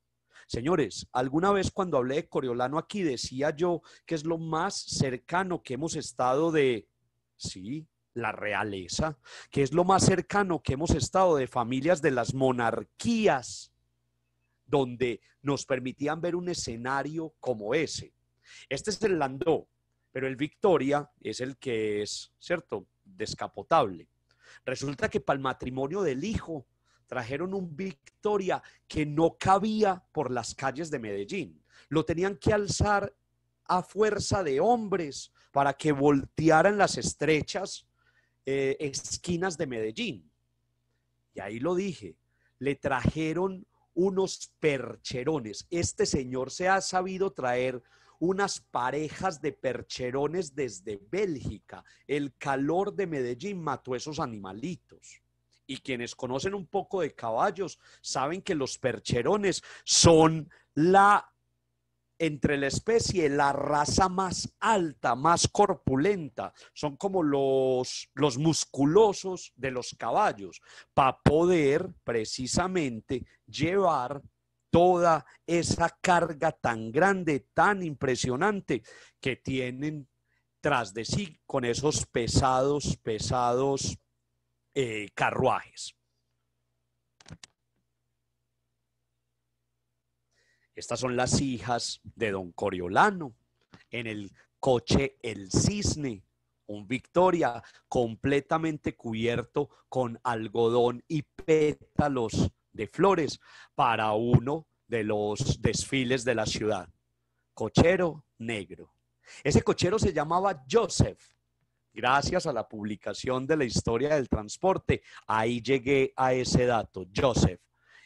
Señores, alguna vez cuando hablé de Coriolano aquí decía yo que es lo más cercano que hemos estado de, sí, la realeza, que es lo más cercano que hemos estado de familias de las monarquías, donde nos permitían ver un escenario como ese. Este es el Landó, pero el Victoria es el que es, ¿cierto?, descapotable. Resulta que para el matrimonio del hijo trajeron un Victoria que no cabía por las calles de Medellín. Lo tenían que alzar a fuerza de hombres para que voltearan las estrechas eh, esquinas de Medellín. Y ahí lo dije, le trajeron unos percherones. Este señor se ha sabido traer unas parejas de percherones desde Bélgica. El calor de Medellín mató esos animalitos. Y quienes conocen un poco de caballos saben que los percherones son la entre la especie, la raza más alta, más corpulenta. Son como los, los musculosos de los caballos para poder precisamente llevar toda esa carga tan grande, tan impresionante que tienen tras de sí con esos pesados, pesados eh, carruajes. Estas son las hijas de don Coriolano en el coche El Cisne, un Victoria completamente cubierto con algodón y pétalos de flores para uno de los desfiles de la ciudad. Cochero negro. Ese cochero se llamaba Joseph. Gracias a la publicación de la historia del transporte, ahí llegué a ese dato, Joseph.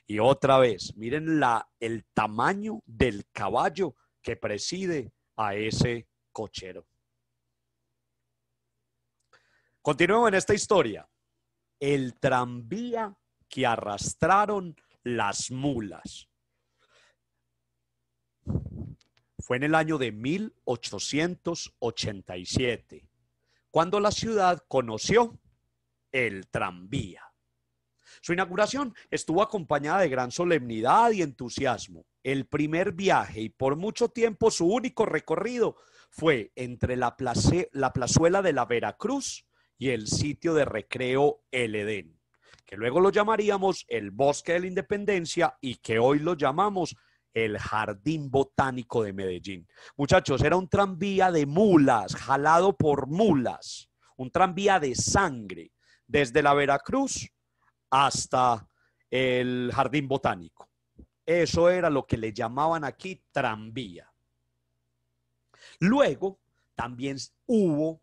Y otra vez, miren la, el tamaño del caballo que preside a ese cochero. Continuemos en esta historia. El tranvía que arrastraron las mulas. Fue en el año de 1887 cuando la ciudad conoció el tranvía. Su inauguración estuvo acompañada de gran solemnidad y entusiasmo. El primer viaje y por mucho tiempo su único recorrido fue entre la, la plazuela de la Veracruz y el sitio de recreo El Edén que luego lo llamaríamos el Bosque de la Independencia y que hoy lo llamamos el Jardín Botánico de Medellín. Muchachos, era un tranvía de mulas, jalado por mulas, un tranvía de sangre, desde la Veracruz hasta el Jardín Botánico. Eso era lo que le llamaban aquí tranvía. Luego, también hubo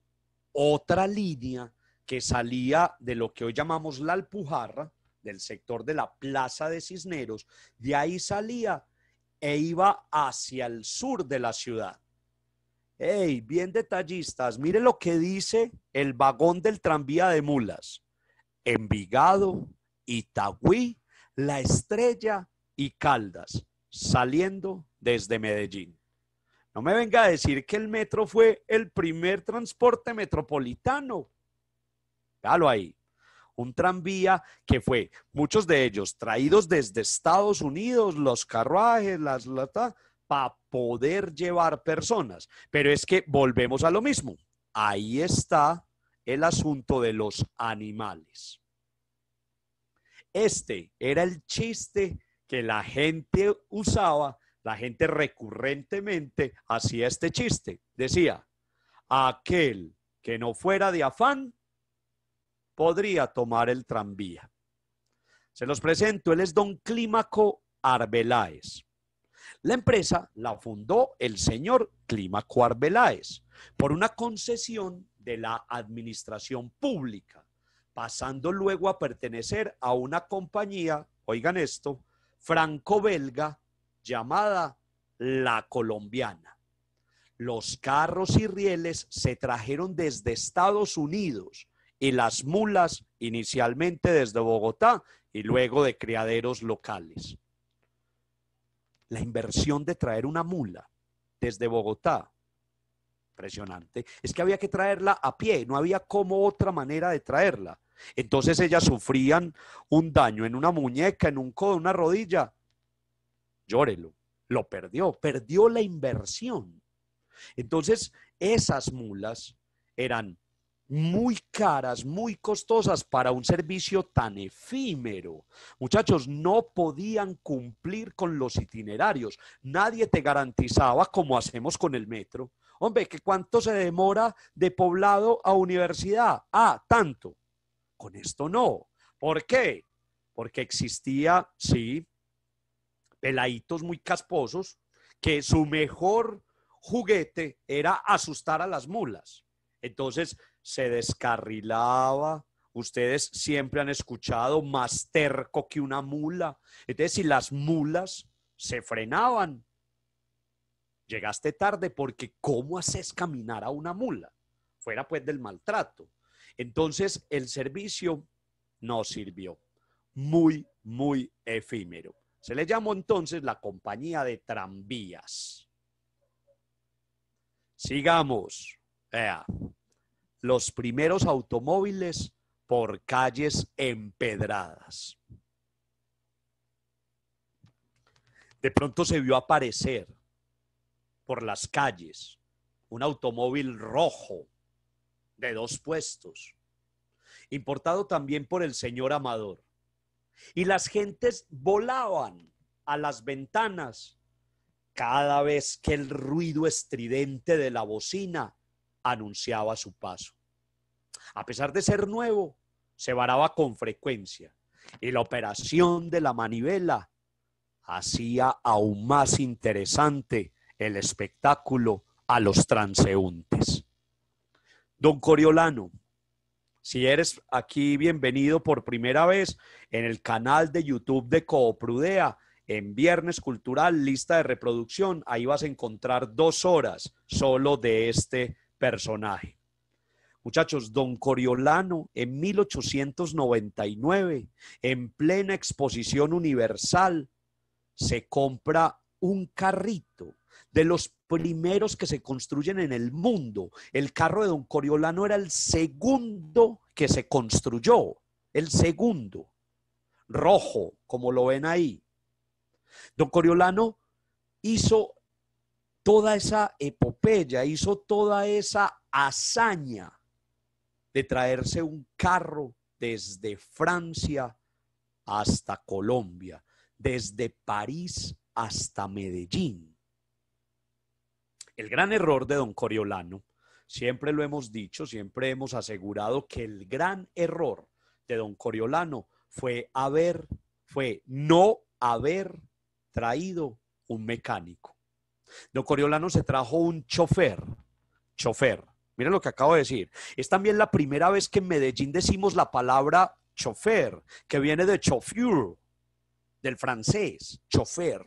otra línea que salía de lo que hoy llamamos la Alpujarra, del sector de la Plaza de Cisneros, de ahí salía e iba hacia el sur de la ciudad. ¡Ey! bien detallistas, mire lo que dice el vagón del tranvía de mulas. Envigado, Itagüí, La Estrella y Caldas, saliendo desde Medellín. No me venga a decir que el metro fue el primer transporte metropolitano ahí. Un tranvía que fue, muchos de ellos traídos desde Estados Unidos, los carruajes, las para poder llevar personas. Pero es que volvemos a lo mismo. Ahí está el asunto de los animales. Este era el chiste que la gente usaba, la gente recurrentemente hacía este chiste. Decía, aquel que no fuera de afán, podría tomar el tranvía. Se los presento, él es don Clímaco Arbeláez. La empresa la fundó el señor Clímaco Arbeláez por una concesión de la administración pública, pasando luego a pertenecer a una compañía, oigan esto, franco-belga llamada La Colombiana. Los carros y rieles se trajeron desde Estados Unidos y las mulas inicialmente desde Bogotá y luego de criaderos locales. La inversión de traer una mula desde Bogotá, impresionante, es que había que traerla a pie, no había como otra manera de traerla. Entonces ellas sufrían un daño en una muñeca, en un codo, en una rodilla. Llórelo, lo perdió, perdió la inversión. Entonces esas mulas eran muy caras, muy costosas para un servicio tan efímero. Muchachos, no podían cumplir con los itinerarios. Nadie te garantizaba como hacemos con el metro. Hombre, ¿que ¿cuánto se demora de poblado a universidad? Ah, tanto. Con esto no. ¿Por qué? Porque existía, sí, peladitos muy casposos que su mejor juguete era asustar a las mulas. Entonces, se descarrilaba. Ustedes siempre han escuchado más terco que una mula. Entonces, si las mulas se frenaban, llegaste tarde porque ¿cómo haces caminar a una mula? Fuera pues del maltrato. Entonces, el servicio no sirvió. Muy, muy efímero. Se le llamó entonces la compañía de tranvías. Sigamos los primeros automóviles por calles empedradas. De pronto se vio aparecer por las calles un automóvil rojo de dos puestos, importado también por el señor Amador. Y las gentes volaban a las ventanas cada vez que el ruido estridente de la bocina anunciaba su paso. A pesar de ser nuevo, se varaba con frecuencia y la operación de la manivela hacía aún más interesante el espectáculo a los transeúntes. Don Coriolano, si eres aquí bienvenido por primera vez en el canal de YouTube de Cooprudea, en Viernes Cultural, lista de reproducción, ahí vas a encontrar dos horas solo de este personaje. Muchachos, don Coriolano en 1899, en plena exposición universal, se compra un carrito de los primeros que se construyen en el mundo. El carro de don Coriolano era el segundo que se construyó, el segundo, rojo, como lo ven ahí. Don Coriolano hizo toda esa epopeya, hizo toda esa hazaña de traerse un carro desde Francia hasta Colombia, desde París hasta Medellín. El gran error de don Coriolano, siempre lo hemos dicho, siempre hemos asegurado que el gran error de don Coriolano fue haber, fue no haber traído un mecánico. No Coriolano se trajo un chofer, chofer. Miren lo que acabo de decir. Es también la primera vez que en Medellín decimos la palabra chofer, que viene de chauffeur, del francés, chofer.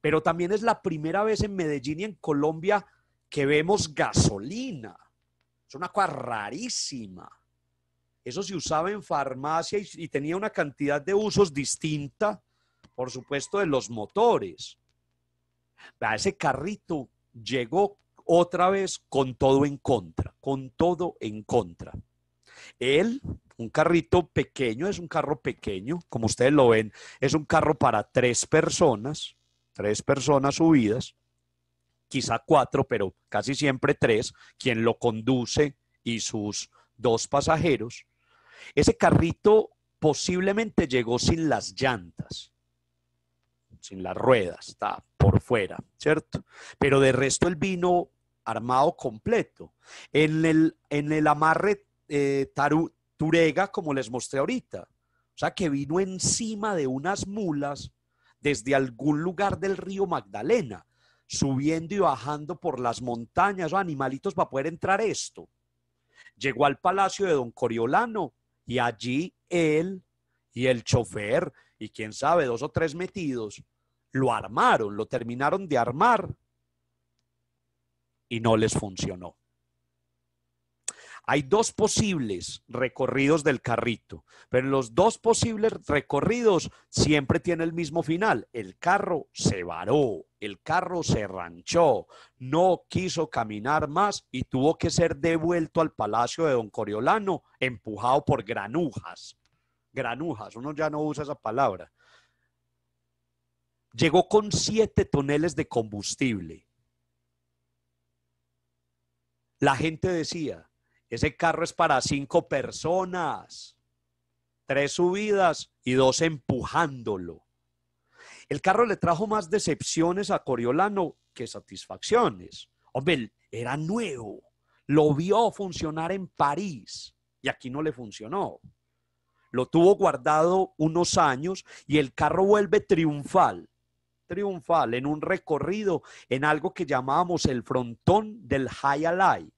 Pero también es la primera vez en Medellín y en Colombia que vemos gasolina. Es una cosa rarísima. Eso se usaba en farmacia y tenía una cantidad de usos distinta, por supuesto, de los motores ese carrito llegó otra vez con todo en contra, con todo en contra. Él, un carrito pequeño, es un carro pequeño, como ustedes lo ven, es un carro para tres personas, tres personas subidas, quizá cuatro, pero casi siempre tres, quien lo conduce y sus dos pasajeros. Ese carrito posiblemente llegó sin las llantas, sin las ruedas, está por fuera, ¿cierto? Pero de resto el vino armado completo. En el, en el amarre eh, turega, como les mostré ahorita, o sea que vino encima de unas mulas desde algún lugar del río Magdalena, subiendo y bajando por las montañas, o oh, animalitos para poder entrar esto. Llegó al palacio de don Coriolano y allí él y el chofer y quién sabe, dos o tres metidos, lo armaron, lo terminaron de armar y no les funcionó. Hay dos posibles recorridos del carrito, pero los dos posibles recorridos siempre tiene el mismo final. El carro se varó, el carro se ranchó, no quiso caminar más y tuvo que ser devuelto al palacio de Don Coriolano, empujado por granujas. Granujas, uno ya no usa esa palabra, llegó con siete toneles de combustible. La gente decía, ese carro es para cinco personas, tres subidas y dos empujándolo. El carro le trajo más decepciones a Coriolano que satisfacciones. Hombre, era nuevo, lo vio funcionar en París y aquí no le funcionó. Lo tuvo guardado unos años y el carro vuelve triunfal triunfal, en un recorrido, en algo que llamábamos el frontón del Hayalai.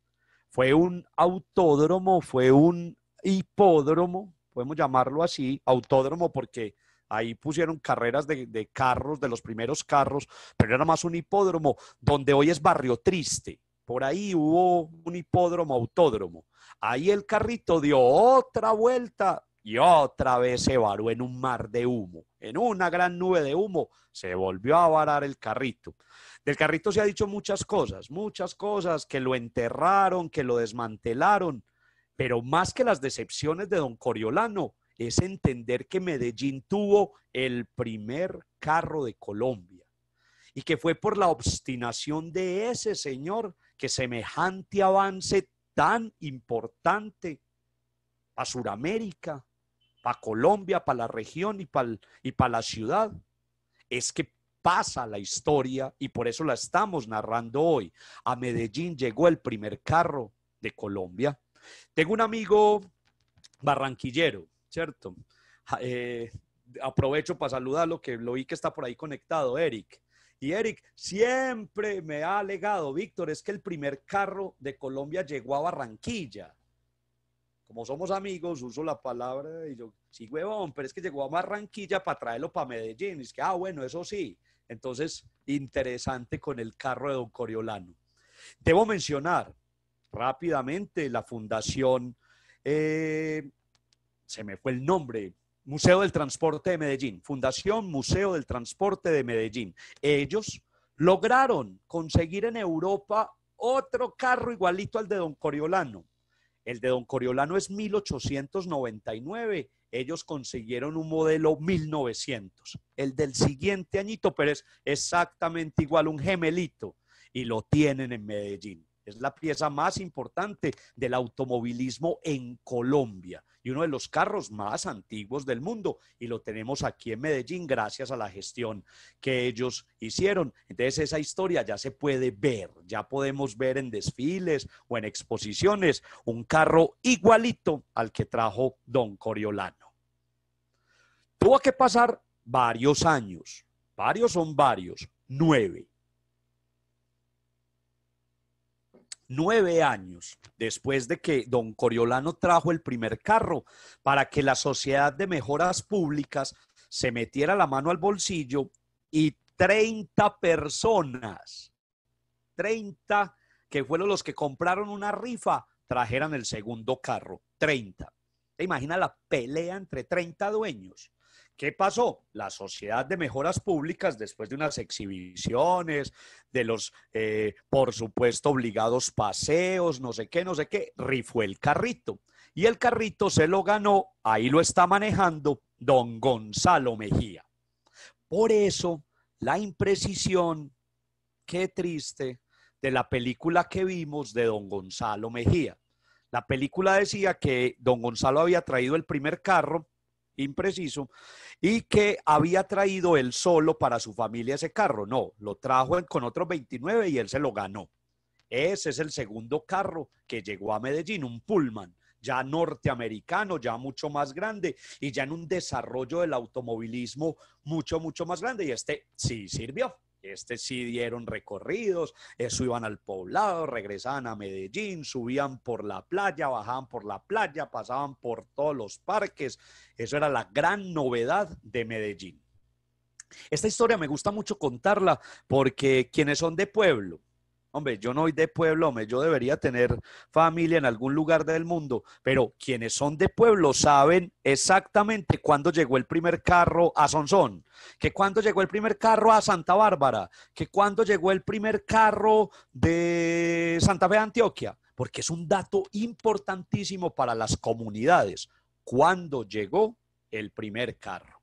Fue un autódromo, fue un hipódromo, podemos llamarlo así, autódromo porque Ahí pusieron carreras de, de, carros, de los primeros carros, pero era más un hipódromo donde hoy es barrio triste. Por ahí hubo un hipódromo autódromo. Ahí el carrito dio otra vuelta y otra vez se varó en un mar de humo, en una gran nube de humo, se volvió a varar el carrito. Del carrito se ha dicho muchas cosas, muchas cosas, que lo enterraron, que lo desmantelaron, pero más que las decepciones de don Coriolano, es entender que Medellín tuvo el primer carro de Colombia y que fue por la obstinación de ese señor que semejante avance tan importante a Sudamérica para Colombia, para la región y para y la ciudad, es que pasa la historia y por eso la estamos narrando hoy. A Medellín llegó el primer carro de Colombia. Tengo un amigo barranquillero, ¿cierto? Eh, aprovecho para saludarlo, que lo vi que está por ahí conectado, Eric. Y Eric siempre me ha alegado, Víctor, es que el primer carro de Colombia llegó a Barranquilla como somos amigos, uso la palabra y yo, sí, huevón, pero es que llegó a Barranquilla para traerlo para Medellín. Y es que, ah, bueno, eso sí. Entonces, interesante con el carro de Don Coriolano. Debo mencionar rápidamente la fundación, eh, se me fue el nombre, Museo del Transporte de Medellín, Fundación Museo del Transporte de Medellín. Ellos lograron conseguir en Europa otro carro igualito al de Don Coriolano el de Don Coriolano es 1899. Ellos consiguieron un modelo 1900. El del siguiente añito, pero es exactamente igual, un gemelito, y lo tienen en Medellín. Es la pieza más importante del automovilismo en Colombia y uno de los carros más antiguos del mundo. Y lo tenemos aquí en Medellín gracias a la gestión que ellos hicieron. Entonces esa historia ya se puede ver, ya podemos ver en desfiles o en exposiciones un carro igualito al que trajo don Coriolano. Tuvo que pasar varios años, varios son varios, nueve nueve años después de que don Coriolano trajo el primer carro para que la Sociedad de Mejoras Públicas se metiera la mano al bolsillo y 30 personas, 30 que fueron los que compraron una rifa, trajeran el segundo carro, 30. ¿Te imaginas la pelea entre 30 dueños? ¿Qué pasó? La Sociedad de Mejoras Públicas, después de unas exhibiciones, de los, eh, por supuesto, obligados paseos, no sé qué, no sé qué, rifó el carrito. Y el carrito se lo ganó, ahí lo está manejando don Gonzalo Mejía. Por eso, la imprecisión, qué triste, de la película que vimos de don Gonzalo Mejía. La película decía que don Gonzalo había traído el primer carro impreciso, y que había traído él solo para su familia ese carro. No, lo trajo con otros 29 y él se lo ganó. Ese es el segundo carro que llegó a Medellín, un Pullman, ya norteamericano, ya mucho más grande y ya en un desarrollo del automovilismo mucho, mucho más grande. Y este sí sirvió este sí dieron recorridos, eso iban al poblado, regresaban a Medellín, subían por la playa, bajaban por la playa, pasaban por todos los parques. Eso era la gran novedad de Medellín. Esta historia me gusta mucho contarla porque quienes son de pueblo, hombre, yo no soy de pueblo, yo debería tener familia en algún lugar del mundo, pero quienes son de pueblo saben exactamente cuándo llegó el primer carro a Sonsón, que cuándo llegó el primer carro a Santa Bárbara, que cuándo llegó el primer carro de Santa Fe de Antioquia, porque es un dato importantísimo para las comunidades, cuándo llegó el primer carro.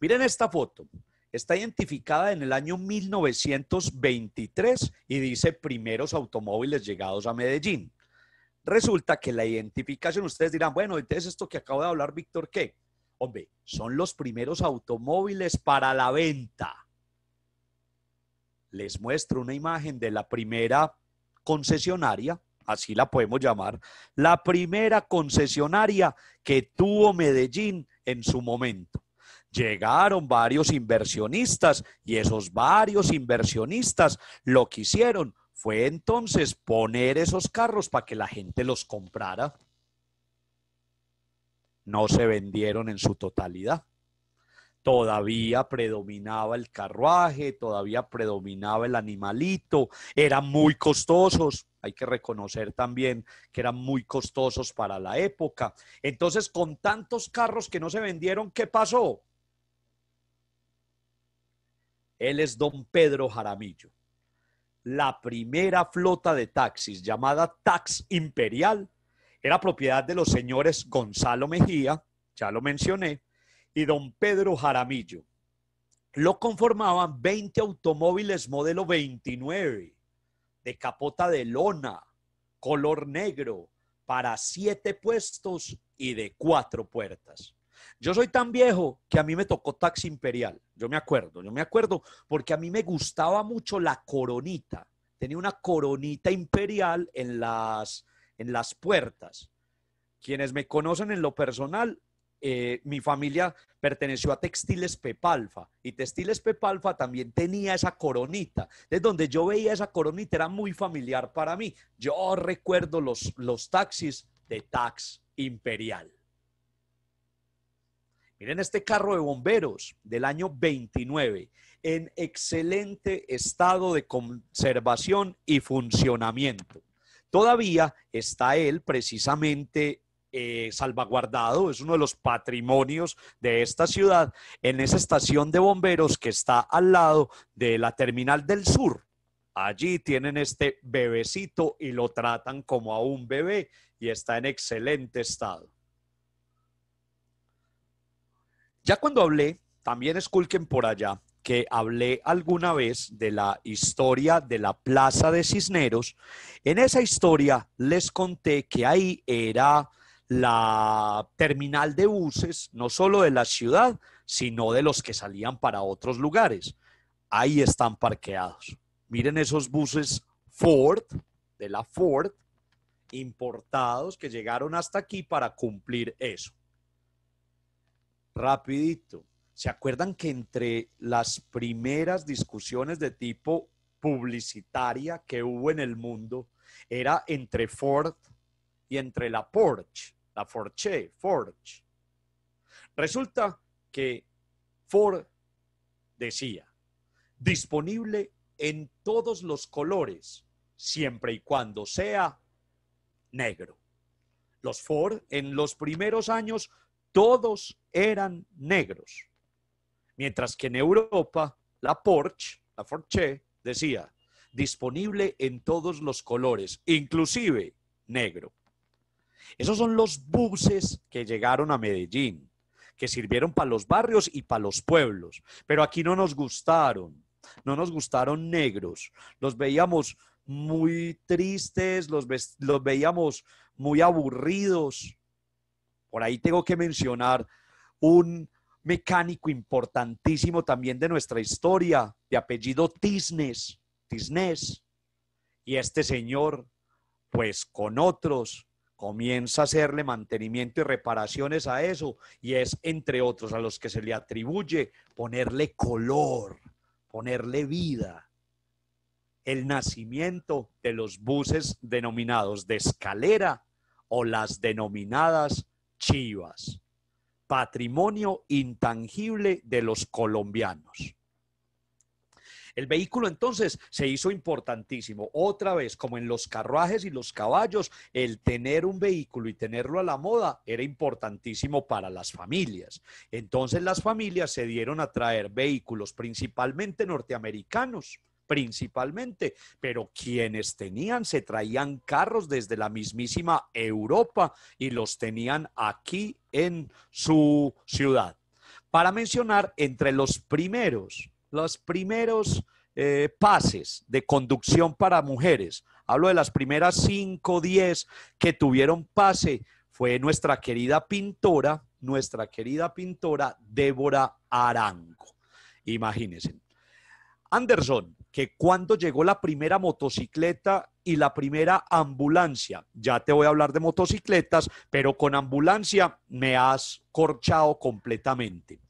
Miren esta foto está identificada en el año 1923 y dice primeros automóviles llegados a Medellín. Resulta que la identificación, ustedes dirán, bueno, entonces esto que acabo de hablar Víctor, ¿qué? Hombre, son los primeros automóviles para la venta. Les muestro una imagen de la primera concesionaria, así la podemos llamar, la primera concesionaria que tuvo Medellín en su momento. Llegaron varios inversionistas y esos varios inversionistas lo que hicieron fue entonces poner esos carros para que la gente los comprara. No se vendieron en su totalidad. Todavía predominaba el carruaje, todavía predominaba el animalito, eran muy costosos. Hay que reconocer también que eran muy costosos para la época. Entonces, con tantos carros que no se vendieron, ¿qué pasó? Él es don Pedro Jaramillo. La primera flota de taxis llamada Tax Imperial era propiedad de los señores Gonzalo Mejía, ya lo mencioné, y don Pedro Jaramillo. Lo conformaban 20 automóviles modelo 29, de capota de lona, color negro, para siete puestos y de cuatro puertas. Yo soy tan viejo que a mí me tocó Taxi Imperial. Yo me acuerdo, yo me acuerdo porque a mí me gustaba mucho la coronita. Tenía una coronita imperial en las, en las puertas. Quienes me conocen en lo personal, eh, mi familia perteneció a Textiles Pepalfa y Textiles Pepalfa también tenía esa coronita. Desde donde yo veía esa coronita era muy familiar para mí. Yo recuerdo los, los taxis de Taxi Imperial. Miren este carro de bomberos del año 29, en excelente estado de conservación y funcionamiento. Todavía está él precisamente eh, salvaguardado, es uno de los patrimonios de esta ciudad, en esa estación de bomberos que está al lado de la terminal del sur. Allí tienen este bebecito y lo tratan como a un bebé y está en excelente estado. Ya cuando hablé, también esculquen por allá, que hablé alguna vez de la historia de la Plaza de Cisneros. En esa historia les conté que ahí era la terminal de buses, no solo de la ciudad, sino de los que salían para otros lugares. Ahí están parqueados. Miren esos buses Ford, de la Ford, importados que llegaron hasta aquí para cumplir eso rapidito. ¿Se acuerdan que entre las primeras discusiones de tipo publicitaria que hubo en el mundo era entre Ford y entre la Porsche, la Forche, Forge? Resulta que Ford decía, disponible en todos los colores, siempre y cuando sea negro. Los Ford en los primeros años todos eran negros. Mientras que en Europa, la Porsche, la Porsche, decía, disponible en todos los colores, inclusive negro. Esos son los buses que llegaron a Medellín, que sirvieron para los barrios y para los pueblos. Pero aquí no nos gustaron, no nos gustaron negros. Los veíamos muy tristes, los veíamos muy aburridos, por ahí tengo que mencionar un mecánico importantísimo también de nuestra historia, de apellido Tisnes, Tisnes. Y este señor, pues con otros, comienza a hacerle mantenimiento y reparaciones a eso. Y es, entre otros, a los que se le atribuye ponerle color, ponerle vida. El nacimiento de los buses denominados de escalera o las denominadas Chivas, patrimonio intangible de los colombianos. El vehículo entonces se hizo importantísimo. Otra vez, como en los carruajes y los caballos, el tener un vehículo y tenerlo a la moda era importantísimo para las familias. Entonces las familias se dieron a traer vehículos principalmente norteamericanos principalmente, pero quienes tenían se traían carros desde la mismísima Europa y los tenían aquí en su ciudad. Para mencionar, entre los primeros, los primeros eh, pases de conducción para mujeres, hablo de las primeras 5 o 10 que tuvieron pase, fue nuestra querida pintora, nuestra querida pintora Débora Arango. Imagínense. Anderson, que cuando llegó la primera motocicleta y la primera ambulancia, ya te voy a hablar de motocicletas, pero con ambulancia me has corchado completamente.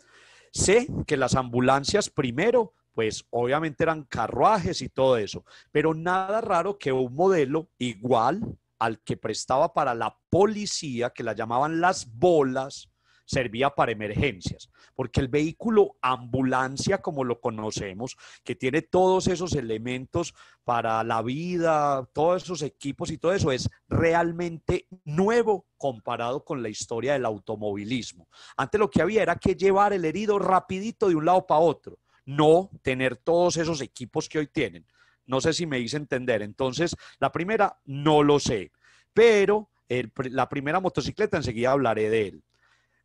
Sé que las ambulancias primero, pues obviamente eran carruajes y todo eso, pero nada raro que un modelo igual al que prestaba para la policía, que la llamaban las bolas, servía para emergencias, porque el vehículo ambulancia, como lo conocemos, que tiene todos esos elementos para la vida, todos esos equipos y todo eso, es realmente nuevo comparado con la historia del automovilismo. Antes lo que había era que llevar el herido rapidito de un lado para otro, no tener todos esos equipos que hoy tienen. No sé si me hice entender. Entonces, la primera, no lo sé. Pero la primera motocicleta enseguida hablaré de él.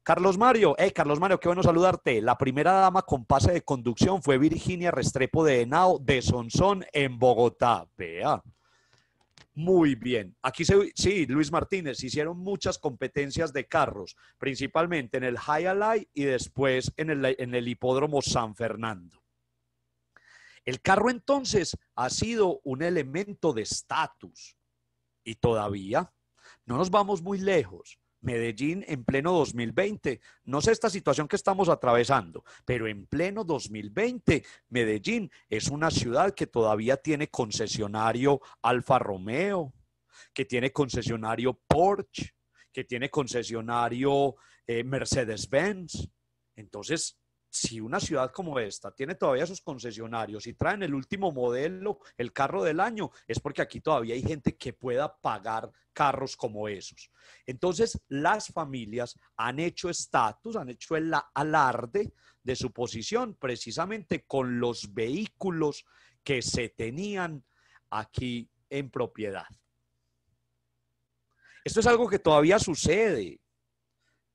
Carlos Mario, hey Carlos Mario, qué bueno saludarte. La primera dama con pase de conducción fue Virginia Restrepo de Henao de Sonsón en Bogotá. Vea. Muy bien. Aquí sí, Luis Martínez, hicieron muchas competencias de carros, principalmente en el High y después en el, en el hipódromo San Fernando. El carro entonces ha sido un elemento de estatus y todavía no nos vamos muy lejos. Medellín en pleno 2020. No sé esta situación que estamos atravesando, pero en pleno 2020, Medellín es una ciudad que todavía tiene concesionario Alfa Romeo, que tiene concesionario Porsche, que tiene concesionario eh, Mercedes-Benz. Entonces, si una ciudad como esta tiene todavía sus concesionarios y traen el último modelo, el carro del año, es porque aquí todavía hay gente que pueda pagar carros como esos. Entonces, las familias han hecho estatus, han hecho el alarde de su posición precisamente con los vehículos que se tenían aquí en propiedad. Esto es algo que todavía sucede.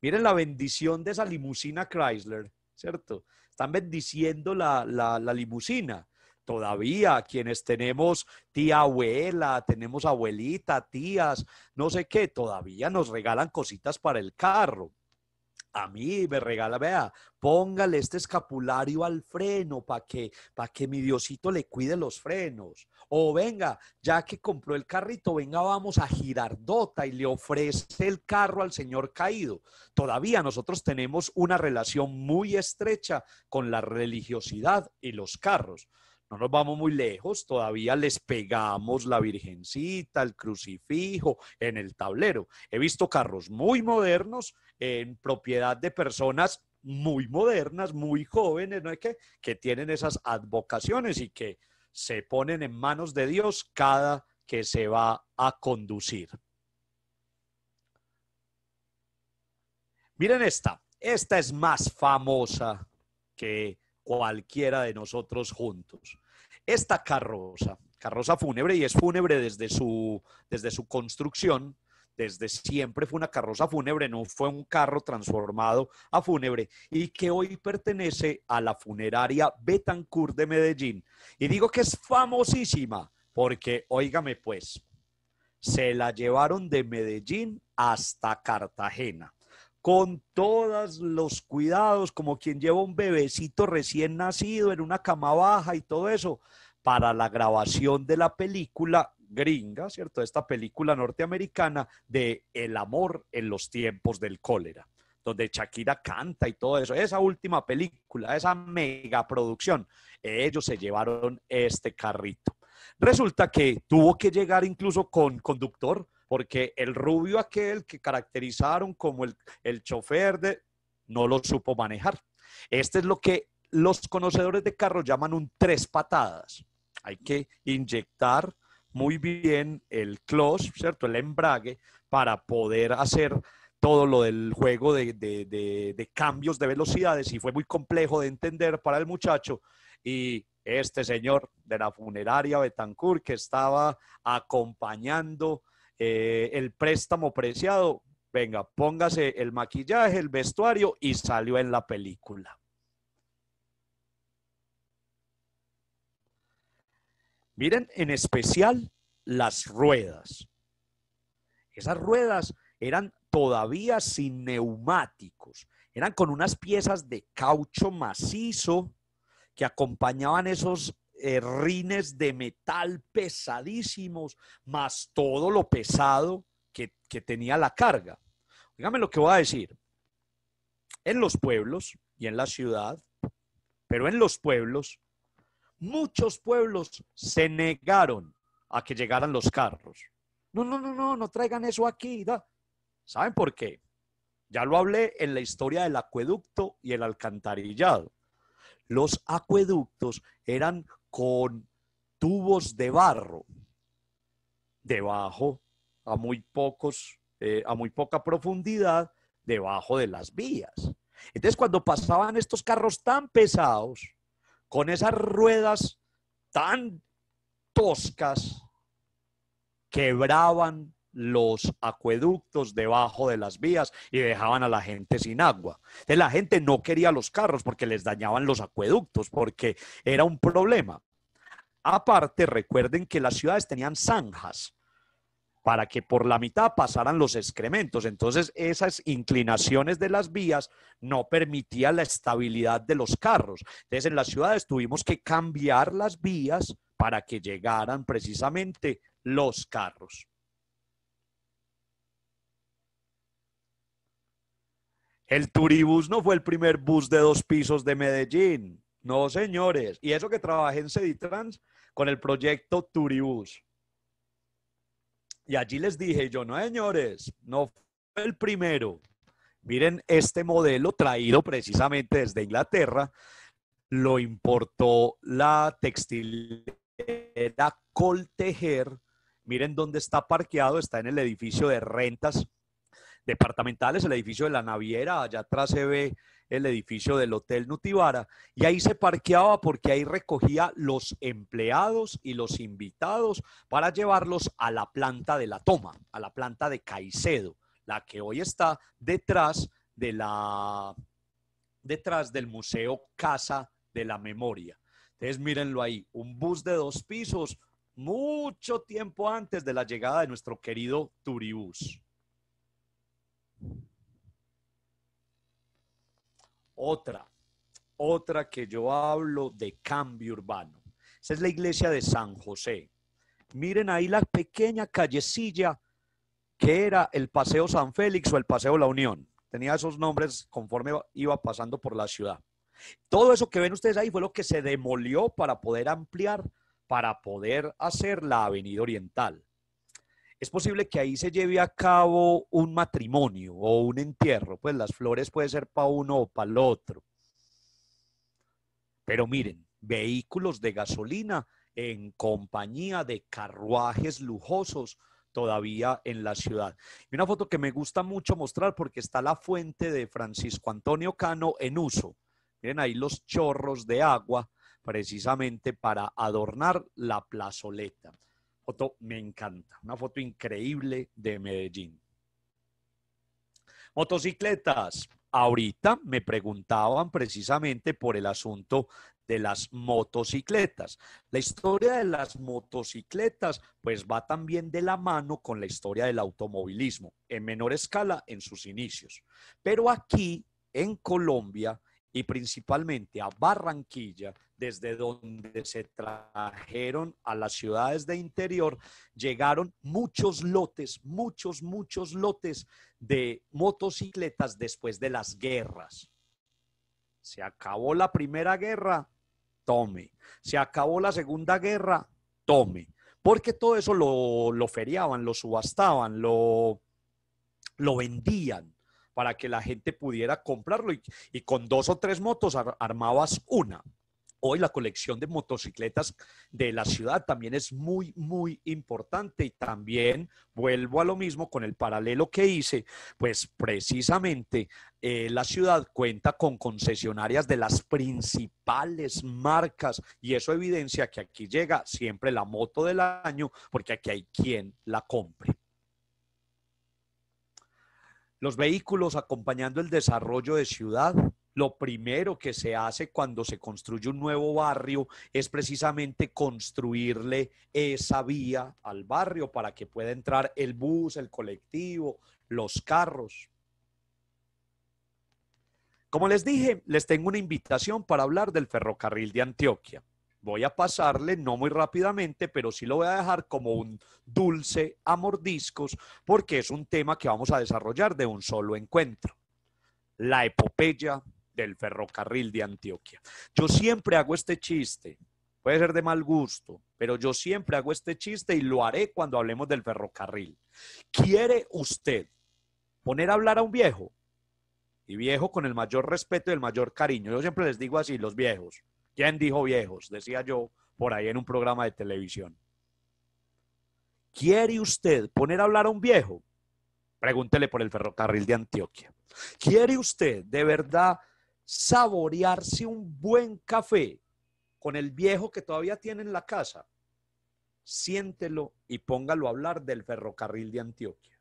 Miren la bendición de esa limusina Chrysler ¿cierto? Están bendiciendo la, la, limusina. Todavía quienes tenemos tía abuela, tenemos abuelita, tías, no sé qué, todavía nos regalan cositas para el carro. A mí me regala, vea, póngale este escapulario al freno para que, para que mi Diosito le cuide los frenos o venga, ya que compró el carrito, venga, vamos a Girardota y le ofrece el carro al señor caído. Todavía nosotros tenemos una relación muy estrecha con la religiosidad y los carros. No nos vamos muy lejos, todavía les pegamos la virgencita, el crucifijo en el tablero. He visto carros muy modernos en propiedad de personas muy modernas, muy jóvenes, ¿no es que? Que tienen esas advocaciones y que se ponen en manos de Dios cada que se va a conducir. Miren esta, esta es más famosa que cualquiera de nosotros juntos. Esta carroza, carroza fúnebre, y es fúnebre desde su, desde su construcción, desde siempre fue una carroza fúnebre, no fue un carro transformado a fúnebre y que hoy pertenece a la funeraria Betancourt de Medellín. Y digo que es famosísima porque, oígame pues, se la llevaron de Medellín hasta Cartagena con todos los cuidados, como quien lleva un bebecito recién nacido en una cama baja y todo eso, para la grabación de la película gringa, ¿cierto? Esta película norteamericana de El amor en los tiempos del cólera, donde Shakira canta y todo eso. Esa última película, esa mega producción. ellos se llevaron este carrito. Resulta que tuvo que llegar incluso con conductor, porque el rubio aquel que caracterizaron como el, el chofer de, no lo supo manejar. Este es lo que los conocedores de carros llaman un tres patadas. Hay que inyectar muy bien el close, ¿cierto? El embrague para poder hacer todo lo del juego de, cambios de velocidades y fue muy complejo de entender para el muchacho. Y este señor de la funeraria Betancourt que estaba acompañando eh, el préstamo preciado, venga, póngase el maquillaje, el vestuario y salió en la película. Miren en especial las ruedas. Esas ruedas eran todavía sin neumáticos, eran con unas piezas de caucho macizo que acompañaban esos eh, rines de metal pesadísimos, más todo lo pesado que, tenía la carga. Dígame lo que voy a decir. En los pueblos y en la ciudad, pero en los pueblos muchos pueblos se negaron a que llegaran los carros. No, no, no, no, no traigan eso aquí. Da. ¿Saben por qué? Ya lo hablé en la historia del acueducto y el alcantarillado. Los acueductos eran con tubos de barro debajo a muy pocos eh, a muy poca profundidad debajo de las vías. Entonces cuando pasaban estos carros tan pesados con esas ruedas tan toscas quebraban los acueductos debajo de las vías y dejaban a la gente sin agua. Entonces, la gente no quería los carros porque les dañaban los acueductos, porque era un problema. Aparte, recuerden que las ciudades tenían zanjas para que por la mitad pasaran los excrementos. Entonces, esas inclinaciones de las vías no permitían la estabilidad de los carros. Entonces, en las ciudades tuvimos que cambiar las vías para que llegaran precisamente los carros. El Turibus no fue el primer bus de dos pisos de Medellín. No, señores. Y eso que trabajé en Ceditrans con el proyecto Turibus. Y allí les dije yo, no señores, no fue el primero. Miren, este modelo traído precisamente desde Inglaterra lo importó la textilera Coltejer. Miren dónde está parqueado, está en el edificio de rentas departamentales, el edificio de la Naviera, allá atrás se ve el edificio del Hotel Nutibara, y ahí se parqueaba porque ahí recogía los empleados y los invitados para llevarlos a la planta de la toma, a la planta de Caicedo, la que hoy está detrás de la detrás del Museo Casa de la Memoria. Entonces mírenlo ahí, un bus de dos pisos, mucho tiempo antes de la llegada de nuestro querido Turibus. Otra, otra que yo hablo de cambio urbano. Esa es la iglesia de San José. Miren ahí la pequeña callecilla que era el Paseo San Félix o el Paseo La Unión. Tenía esos nombres conforme iba pasando por la ciudad. Todo eso que ven ustedes ahí fue lo que se demolió para poder ampliar, para poder hacer la Avenida Oriental es posible que ahí se lleve a cabo un matrimonio o un entierro, pues las flores pueden ser para uno o para el otro. Pero miren, vehículos de gasolina en compañía de carruajes lujosos todavía en la ciudad. Y una foto que me gusta mucho mostrar porque está la fuente de Francisco Antonio Cano en uso. Miren ahí los chorros de agua precisamente para adornar la plazoleta. Foto me encanta, una foto increíble de Medellín. Motocicletas. Ahorita me preguntaban precisamente por el asunto de las motocicletas. La historia de las motocicletas pues va también de la mano con la historia del automovilismo, en menor escala en sus inicios. Pero aquí, en Colombia, y principalmente a Barranquilla, desde donde se trajeron a las ciudades de interior, llegaron muchos lotes, muchos, muchos lotes de motocicletas después de las guerras. Se acabó la primera guerra, tome. Se acabó la segunda guerra, tome. Porque todo eso lo, feriaban, lo subastaban, lo, lo vendían para que la gente pudiera comprarlo y, con dos o tres motos armabas una. Hoy la colección de motocicletas de la ciudad también es muy, muy importante y también vuelvo a lo mismo con el paralelo que hice, pues precisamente eh, la ciudad cuenta con concesionarias de las principales marcas y eso evidencia que aquí llega siempre la moto del año porque aquí hay quien la compre. Los vehículos acompañando el desarrollo de ciudad. Lo primero que se hace cuando se construye un nuevo barrio es precisamente construirle esa vía al barrio para que pueda entrar el bus, el colectivo, los carros. Como les dije, les tengo una invitación para hablar del ferrocarril de Antioquia voy a pasarle, no muy rápidamente, pero sí lo voy a dejar como un dulce a mordiscos, porque es un tema que vamos a desarrollar de un solo encuentro. La epopeya del ferrocarril de Antioquia. Yo siempre hago este chiste, puede ser de mal gusto, pero yo siempre hago este chiste y lo haré cuando hablemos del ferrocarril. ¿Quiere usted poner a hablar a un viejo? Y viejo con el mayor respeto y el mayor cariño. Yo siempre les digo así, los viejos, ¿Quién dijo viejos? Decía yo por ahí en un programa de televisión. ¿Quiere usted poner a hablar a un viejo? Pregúntele por el ferrocarril de Antioquia. ¿Quiere usted de verdad saborearse un buen café con el viejo que todavía tiene en la casa? Siéntelo y póngalo a hablar del ferrocarril de Antioquia.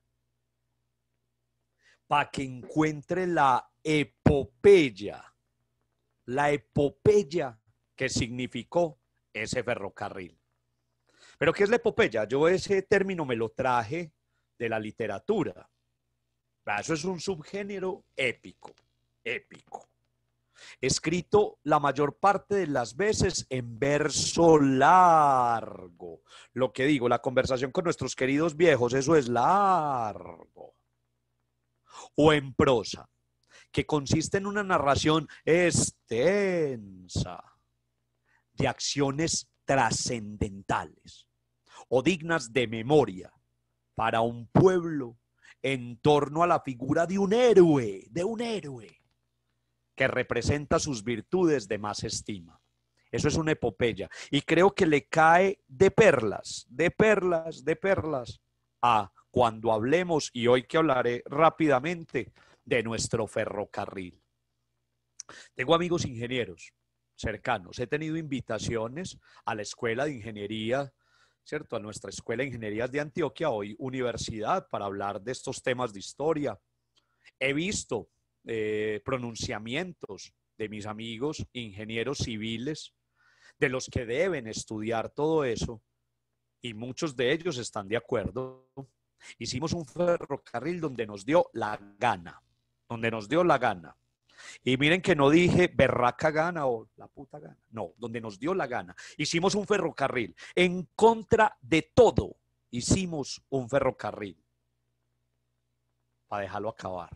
Para que encuentre la epopeya, la epopeya ¿Qué significó ese ferrocarril. Pero ¿qué es la epopeya? Yo ese término me lo traje de la literatura. Ah, eso es un subgénero épico, épico. Escrito la mayor parte de las veces en verso largo. Lo que digo, la conversación con nuestros queridos viejos, eso es largo. O en prosa, que consiste en una narración extensa de acciones trascendentales o dignas de memoria para un pueblo en torno a la figura de un héroe, de un héroe que representa sus virtudes de más estima. Eso es una epopeya. Y creo que le cae de perlas, de perlas, de perlas a cuando hablemos, y hoy que hablaré rápidamente, de nuestro ferrocarril. Tengo amigos ingenieros cercanos. He tenido invitaciones a la Escuela de Ingeniería, ¿cierto? A nuestra Escuela de Ingeniería de Antioquia, hoy universidad, para hablar de estos temas de historia. He visto eh, pronunciamientos de mis amigos ingenieros civiles, de los que deben estudiar todo eso, y muchos de ellos están de acuerdo. Hicimos un ferrocarril donde nos dio la gana, donde nos dio la gana. Y miren que no dije berraca gana o la puta gana. No, donde nos dio la gana. Hicimos un ferrocarril. En contra de todo, hicimos un ferrocarril. Para dejarlo acabar.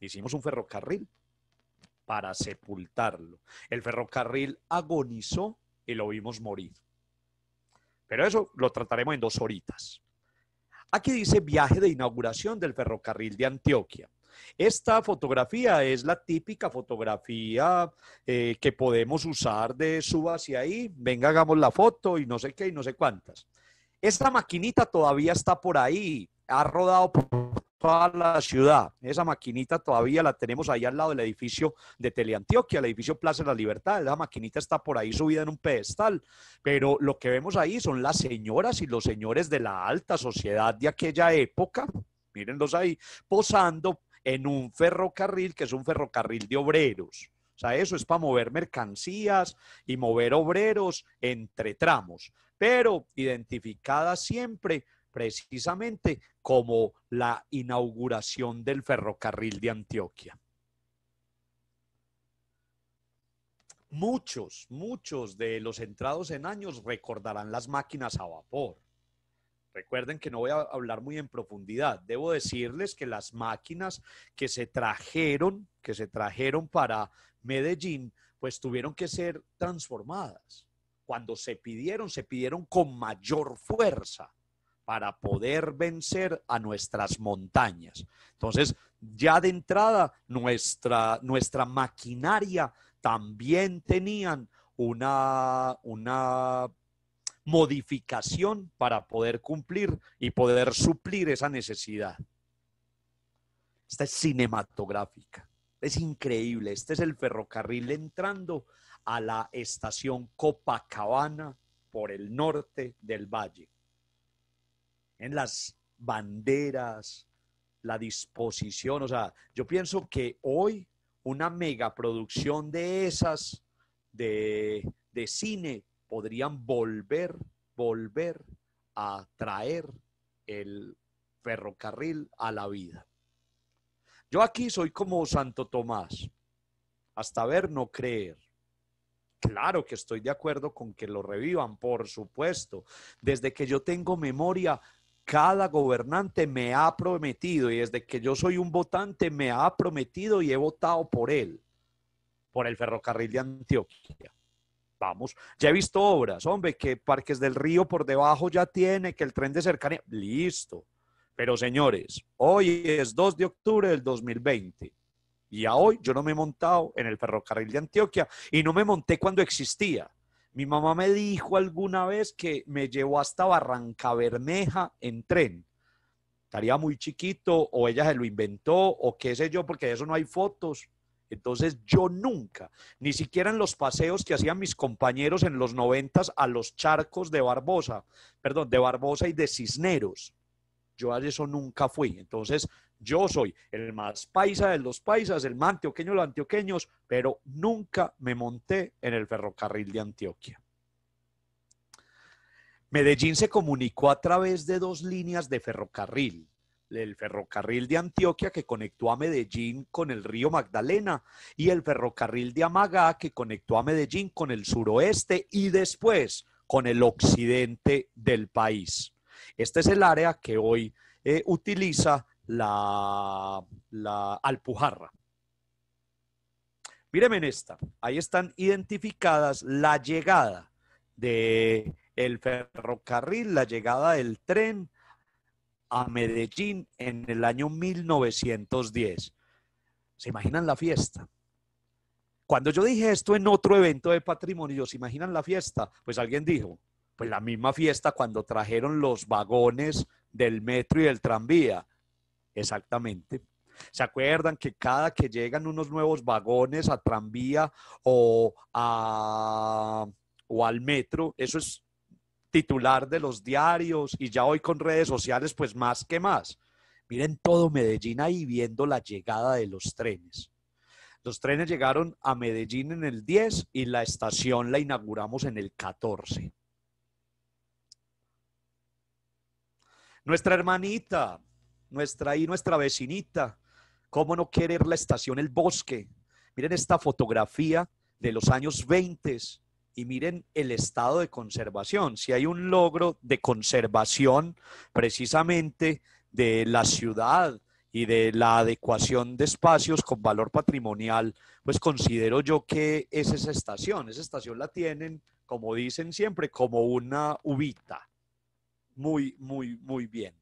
Hicimos un ferrocarril para sepultarlo. El ferrocarril agonizó y lo vimos morir. Pero eso lo trataremos en dos horitas. Aquí dice viaje de inauguración del ferrocarril de Antioquia. Esta fotografía es la típica fotografía eh, que podemos usar de suba hacia ahí, venga, hagamos la foto y no sé qué y no sé cuántas. Esta maquinita todavía está por ahí, ha rodado por toda la ciudad. Esa maquinita todavía la tenemos ahí al lado del edificio de Teleantioquia, el edificio Plaza de la Libertad. La maquinita está por ahí subida en un pedestal, pero lo que vemos ahí son las señoras y los señores de la alta sociedad de aquella época, mírenlos ahí, posando en un ferrocarril que es un ferrocarril de obreros. O sea, eso es para mover mercancías y mover obreros entre tramos, pero identificada siempre precisamente como la inauguración del ferrocarril de Antioquia. Muchos, muchos de los entrados en años recordarán las máquinas a vapor. Recuerden que no voy a hablar muy en profundidad. Debo decirles que las máquinas que se trajeron, que se trajeron para Medellín, pues tuvieron que ser transformadas. Cuando se pidieron, se pidieron con mayor fuerza para poder vencer a nuestras montañas. Entonces, ya de entrada, nuestra, nuestra maquinaria también tenían una, una modificación para poder cumplir y poder suplir esa necesidad. Esta es cinematográfica, es increíble. Este es el ferrocarril entrando a la estación Copacabana por el norte del valle. En las banderas, la disposición, o sea, yo pienso que hoy una megaproducción de esas de, de cine podrían volver, volver a traer el ferrocarril a la vida. Yo aquí soy como Santo Tomás, hasta ver no creer. Claro que estoy de acuerdo con que lo revivan, por supuesto. Desde que yo tengo memoria, cada gobernante me ha prometido y desde que yo soy un votante me ha prometido y he votado por él, por el ferrocarril de Antioquia vamos. Ya he visto obras, hombre, que Parques del Río por debajo ya tiene, que el tren de cercanía, listo. Pero señores, hoy es 2 de octubre del 2020. Y a hoy yo no me he montado en el ferrocarril de Antioquia y no me monté cuando existía. Mi mamá me dijo alguna vez que me llevó hasta Barranca Bermeja en tren. Estaría muy chiquito o ella se lo inventó o qué sé yo, porque de eso no hay fotos. Entonces yo nunca, ni siquiera en los paseos que hacían mis compañeros en los noventas a los charcos de Barbosa, perdón, de Barbosa y de Cisneros, yo a eso nunca fui. Entonces yo soy el más paisa de los paisas, el más antioqueño de los antioqueños, pero nunca me monté en el ferrocarril de Antioquia. Medellín se comunicó a través de dos líneas de ferrocarril, el ferrocarril de Antioquia que conectó a Medellín con el río Magdalena y el ferrocarril de Amagá que conectó a Medellín con el suroeste y después con el occidente del país. Este es el área que hoy eh, utiliza la, la Alpujarra. Míreme en esta, ahí están identificadas la llegada del ferrocarril, la llegada del tren, a Medellín en el año 1910. ¿Se imaginan la fiesta? Cuando yo dije esto en otro evento de patrimonio, ¿se imaginan la fiesta? Pues alguien dijo, pues la misma fiesta cuando trajeron los vagones del metro y del tranvía. Exactamente. ¿Se acuerdan que cada que llegan unos nuevos vagones a tranvía o, o al metro, eso es titular de los diarios y ya hoy con redes sociales, pues más que más. Miren todo Medellín ahí viendo la llegada de los trenes. Los trenes llegaron a Medellín en el 10 y la estación la inauguramos en el 14. Nuestra hermanita, nuestra y nuestra vecinita, ¿cómo no querer la estación El Bosque? Miren esta fotografía de los años 20 y miren el estado de conservación. Si hay un logro de conservación precisamente de la ciudad y de la adecuación de espacios con valor patrimonial, pues considero yo que es esa estación. Esa estación la tienen, como dicen siempre, como una ubita. Muy, muy, muy bien.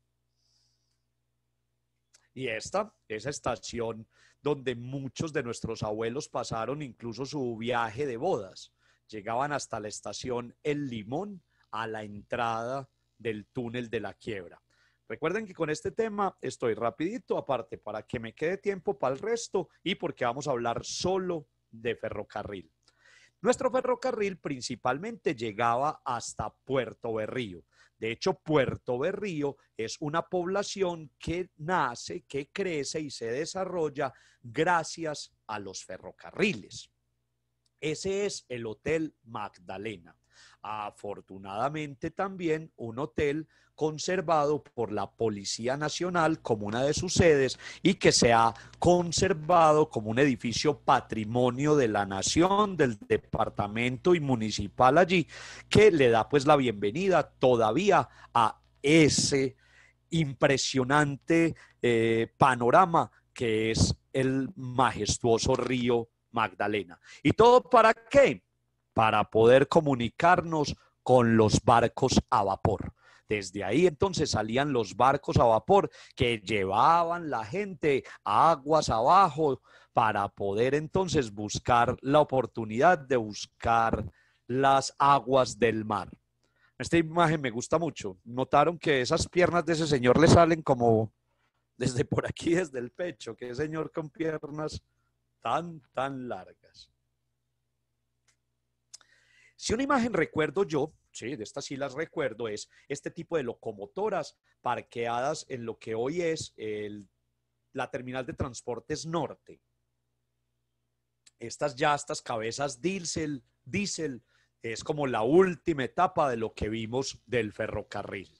Y esta, esa estación donde muchos de nuestros abuelos pasaron incluso su viaje de bodas llegaban hasta la estación El Limón a la entrada del túnel de la quiebra. Recuerden que con este tema estoy rapidito aparte para que me quede tiempo para el resto y porque vamos a hablar solo de ferrocarril. Nuestro ferrocarril principalmente llegaba hasta Puerto Berrío. De hecho, Puerto Berrío es una población que nace, que crece y se desarrolla gracias a los ferrocarriles. Ese es el Hotel Magdalena. Afortunadamente también un hotel conservado por la Policía Nacional como una de sus sedes y que se ha conservado como un edificio patrimonio de la nación, del departamento y municipal allí, que le da pues la bienvenida todavía a ese impresionante eh, panorama que es el majestuoso río Magdalena. ¿Y todo para qué? Para poder comunicarnos con los barcos a vapor. Desde ahí entonces salían los barcos a vapor que llevaban la gente a aguas abajo para poder entonces buscar la oportunidad de buscar las aguas del mar. Esta imagen me gusta mucho. Notaron que esas piernas de ese señor le salen como desde por aquí, desde el pecho, ¿Qué señor con piernas tan, tan largas. Si una imagen recuerdo yo, sí, de estas sí las recuerdo, es este tipo de locomotoras parqueadas en lo que hoy es la terminal de transportes norte. Estas ya, estas cabezas diésel, diésel, es como la última etapa de lo que vimos del ferrocarril.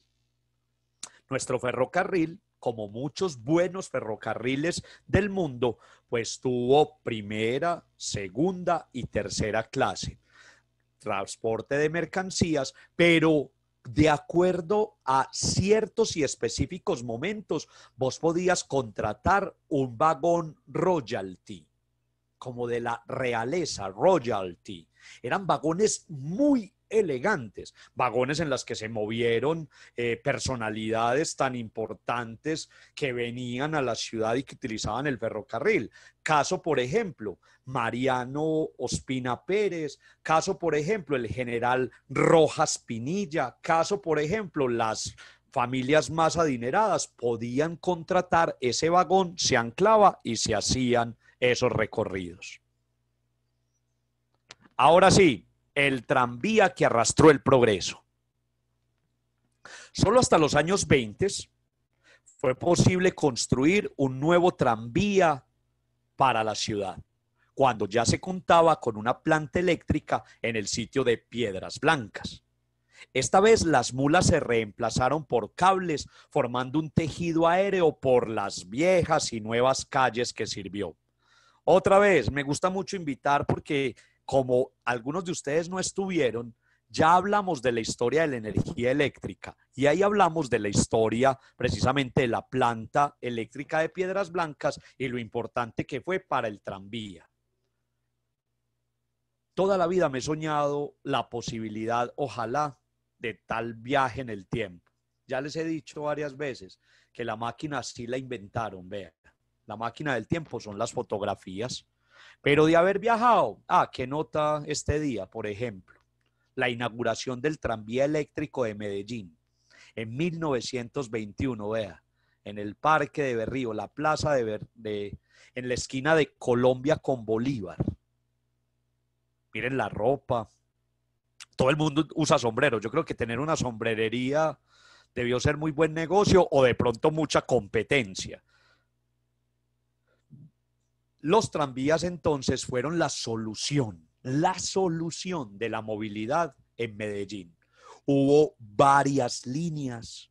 Nuestro ferrocarril como muchos buenos ferrocarriles del mundo, pues tuvo primera, segunda y tercera clase, transporte de mercancías, pero de acuerdo a ciertos y específicos momentos, vos podías contratar un vagón royalty, como de la realeza, royalty. Eran vagones muy elegantes, vagones en las que se movieron eh, personalidades tan importantes que venían a la ciudad y que utilizaban el ferrocarril. Caso, por ejemplo, Mariano Ospina Pérez, caso, por ejemplo, el general Rojas Pinilla, caso, por ejemplo, las familias más adineradas podían contratar ese vagón, se anclaba y se hacían esos recorridos. Ahora sí, el tranvía que arrastró el progreso. Solo hasta los años 20 fue posible construir un nuevo tranvía para la ciudad, cuando ya se contaba con una planta eléctrica en el sitio de Piedras Blancas. Esta vez las mulas se reemplazaron por cables, formando un tejido aéreo por las viejas y nuevas calles que sirvió. Otra vez, me gusta mucho invitar porque como algunos de ustedes no estuvieron, ya hablamos de la historia de la energía eléctrica y ahí hablamos de la historia precisamente de la planta eléctrica de Piedras Blancas y lo importante que fue para el tranvía. Toda la vida me he soñado la posibilidad, ojalá, de tal viaje en el tiempo. Ya les he dicho varias veces que la máquina sí la inventaron, vean. La máquina del tiempo son las fotografías. Pero de haber viajado, ah, qué nota este día, por ejemplo, la inauguración del tranvía eléctrico de Medellín en 1921, vea, en el Parque de Berrío, la plaza de, en la esquina de Colombia con Bolívar. Miren la ropa. Todo el mundo usa sombreros. Yo creo que tener una sombrerería debió ser muy buen negocio o de pronto mucha competencia. Los tranvías entonces fueron la solución, la solución de la movilidad en Medellín. Hubo varias líneas.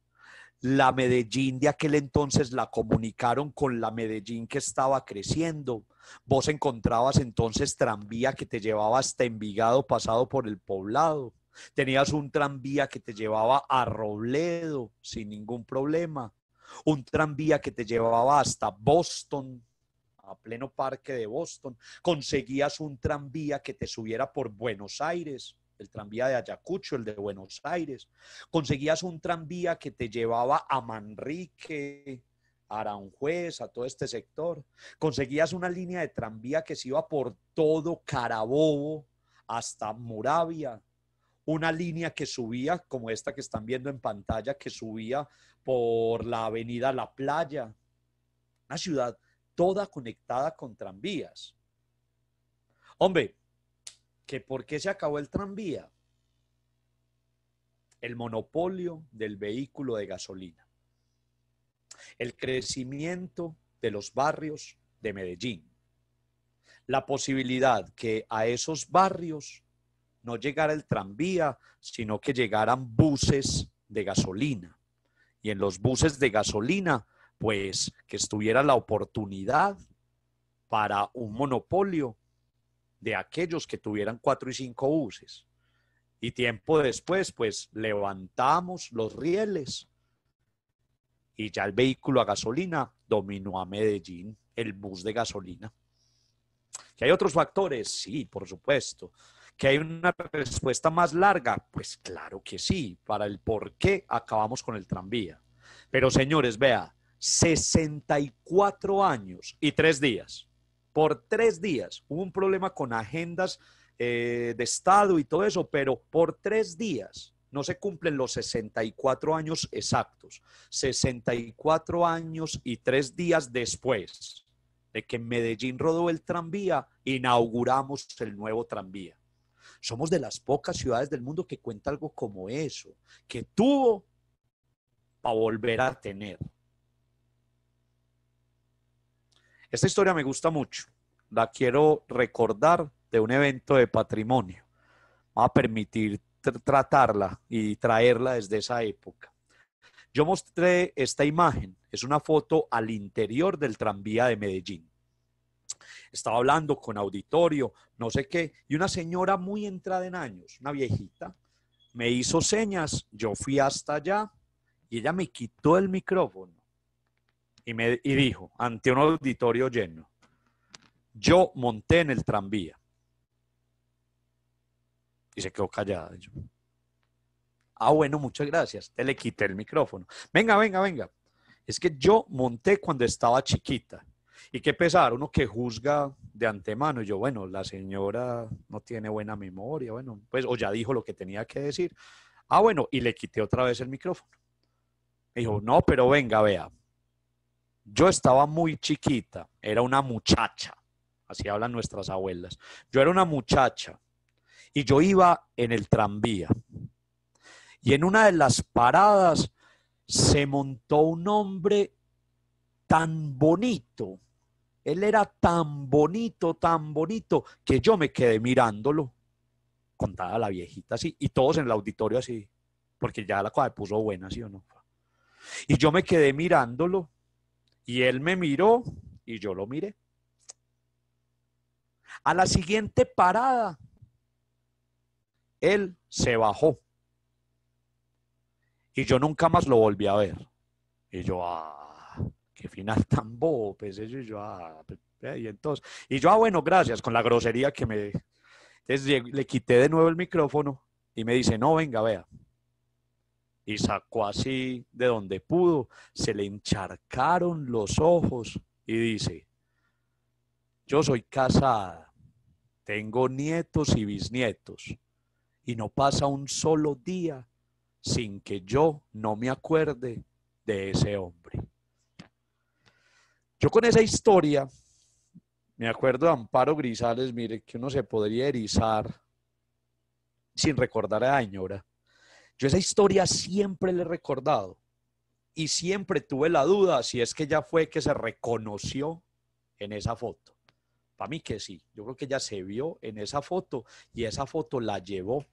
La Medellín de aquel entonces la comunicaron con la Medellín que estaba creciendo. Vos encontrabas entonces tranvía que te llevaba hasta Envigado pasado por el poblado. Tenías un tranvía que te llevaba a Robledo sin ningún problema. Un tranvía que te llevaba hasta Boston a pleno parque de Boston, conseguías un tranvía que te subiera por Buenos Aires, el tranvía de Ayacucho, el de Buenos Aires, conseguías un tranvía que te llevaba a Manrique, a Aranjuez, a todo este sector, conseguías una línea de tranvía que se iba por todo Carabobo hasta Moravia, una línea que subía, como esta que están viendo en pantalla, que subía por la avenida La Playa, una ciudad toda conectada con tranvías. Hombre, que por qué se acabó el tranvía? El monopolio del vehículo de gasolina. El crecimiento de los barrios de Medellín. La posibilidad que a esos barrios no llegara el tranvía, sino que llegaran buses de gasolina. Y en los buses de gasolina pues que estuviera la oportunidad para un monopolio de aquellos que tuvieran cuatro y cinco buses. Y tiempo después, pues levantamos los rieles y ya el vehículo a gasolina dominó a Medellín, el bus de gasolina. ¿Que hay otros factores? Sí, por supuesto. ¿Que hay una respuesta más larga? Pues claro que sí, para el por qué acabamos con el tranvía. Pero señores, vea, 64 años y tres días. Por tres días. Hubo un problema con agendas eh, de Estado y todo eso, pero por tres días no se cumplen los 64 años exactos. 64 años y tres días después de que Medellín rodó el tranvía, inauguramos el nuevo tranvía. Somos de las pocas ciudades del mundo que cuenta algo como eso, que tuvo para volver a tener. Esta historia me gusta mucho. La quiero recordar de un evento de patrimonio. Va a permitir tratarla y traerla desde esa época. Yo mostré esta imagen. Es una foto al interior del tranvía de Medellín. Estaba hablando con auditorio, no sé qué, y una señora muy entrada en años, una viejita, me hizo señas, yo fui hasta allá y ella me quitó el micrófono y, dijo, ante un auditorio lleno, yo monté en el tranvía. Y se quedó callada. ah, bueno, muchas gracias. Te le quité el micrófono. Venga, venga, venga. Es que yo monté cuando estaba chiquita. Y qué pesar, uno que juzga de antemano. Y Yo, bueno, la señora no tiene buena memoria, bueno, pues, o ya dijo lo que tenía que decir. Ah, bueno, y le quité otra vez el micrófono. Me dijo, no, pero venga, vea, yo estaba muy chiquita, era una muchacha, así hablan nuestras abuelas. Yo era una muchacha y yo iba en el tranvía. Y en una de las paradas se montó un hombre tan bonito. Él era tan bonito, tan bonito, que yo me quedé mirándolo. Contaba la viejita así, y todos en el auditorio así, porque ya la cosa me puso buena, ¿sí o no? Y yo me quedé mirándolo y él me miró y yo lo miré. A la siguiente parada, él se bajó. Y yo nunca más lo volví a ver. Y yo, ah, qué final tan bobo, pues eh". y yo, ah, y entonces, y yo, ah, bueno, gracias, con la grosería que me... le quité de nuevo el micrófono y me dice, no, venga, vea, y sacó así de donde pudo, se le encharcaron los ojos y dice, yo soy casada, tengo nietos y bisnietos, y no pasa un solo día sin que yo no me acuerde de ese hombre. Yo con esa historia, me acuerdo de Amparo Grisales, mire, que uno se podría erizar sin recordar a Añora. Yo esa historia siempre le he recordado y siempre tuve la duda si es que ya fue que se reconoció en esa foto. Para mí que sí, yo creo que ya se vio en esa foto y esa foto la llevó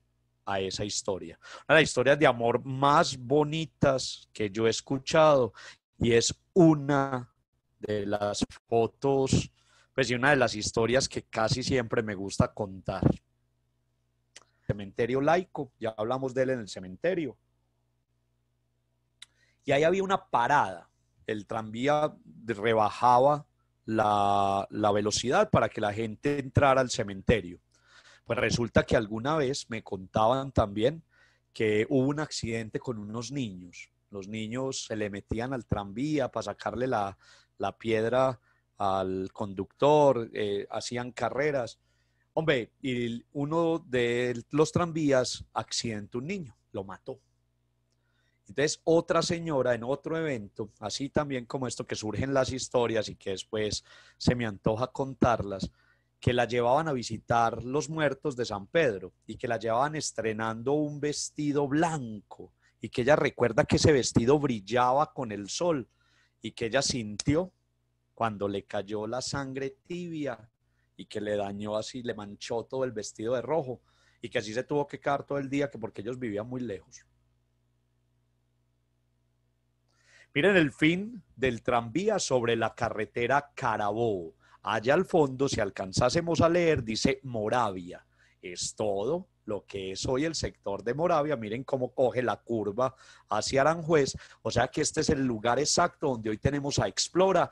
a esa historia. Una de las historias de amor más bonitas que yo he escuchado y es una de las fotos, pues y una de las historias que casi siempre me gusta contar cementerio laico, ya hablamos de él en el cementerio. Y ahí había una parada, el tranvía rebajaba la, velocidad para que la gente entrara al cementerio. Pues resulta que alguna vez me contaban también que hubo un accidente con unos niños. Los niños se le metían al tranvía para sacarle la, piedra al conductor, eh, hacían carreras Hombre, y uno de los tranvías accidentó un niño, lo mató. Entonces, otra señora en otro evento, así también como esto que surgen las historias y que después se me antoja contarlas, que la llevaban a visitar los muertos de San Pedro y que la llevaban estrenando un vestido blanco y que ella recuerda que ese vestido brillaba con el sol y que ella sintió cuando le cayó la sangre tibia y que le dañó así, le manchó todo el vestido de rojo y que así se tuvo que quedar todo el día que porque ellos vivían muy lejos. Miren el fin del tranvía sobre la carretera Carabobo. Allá al fondo, si alcanzásemos a leer, dice Moravia. Es todo lo que es hoy el sector de Moravia. Miren cómo coge la curva hacia Aranjuez. O sea que este es el lugar exacto donde hoy tenemos a Explora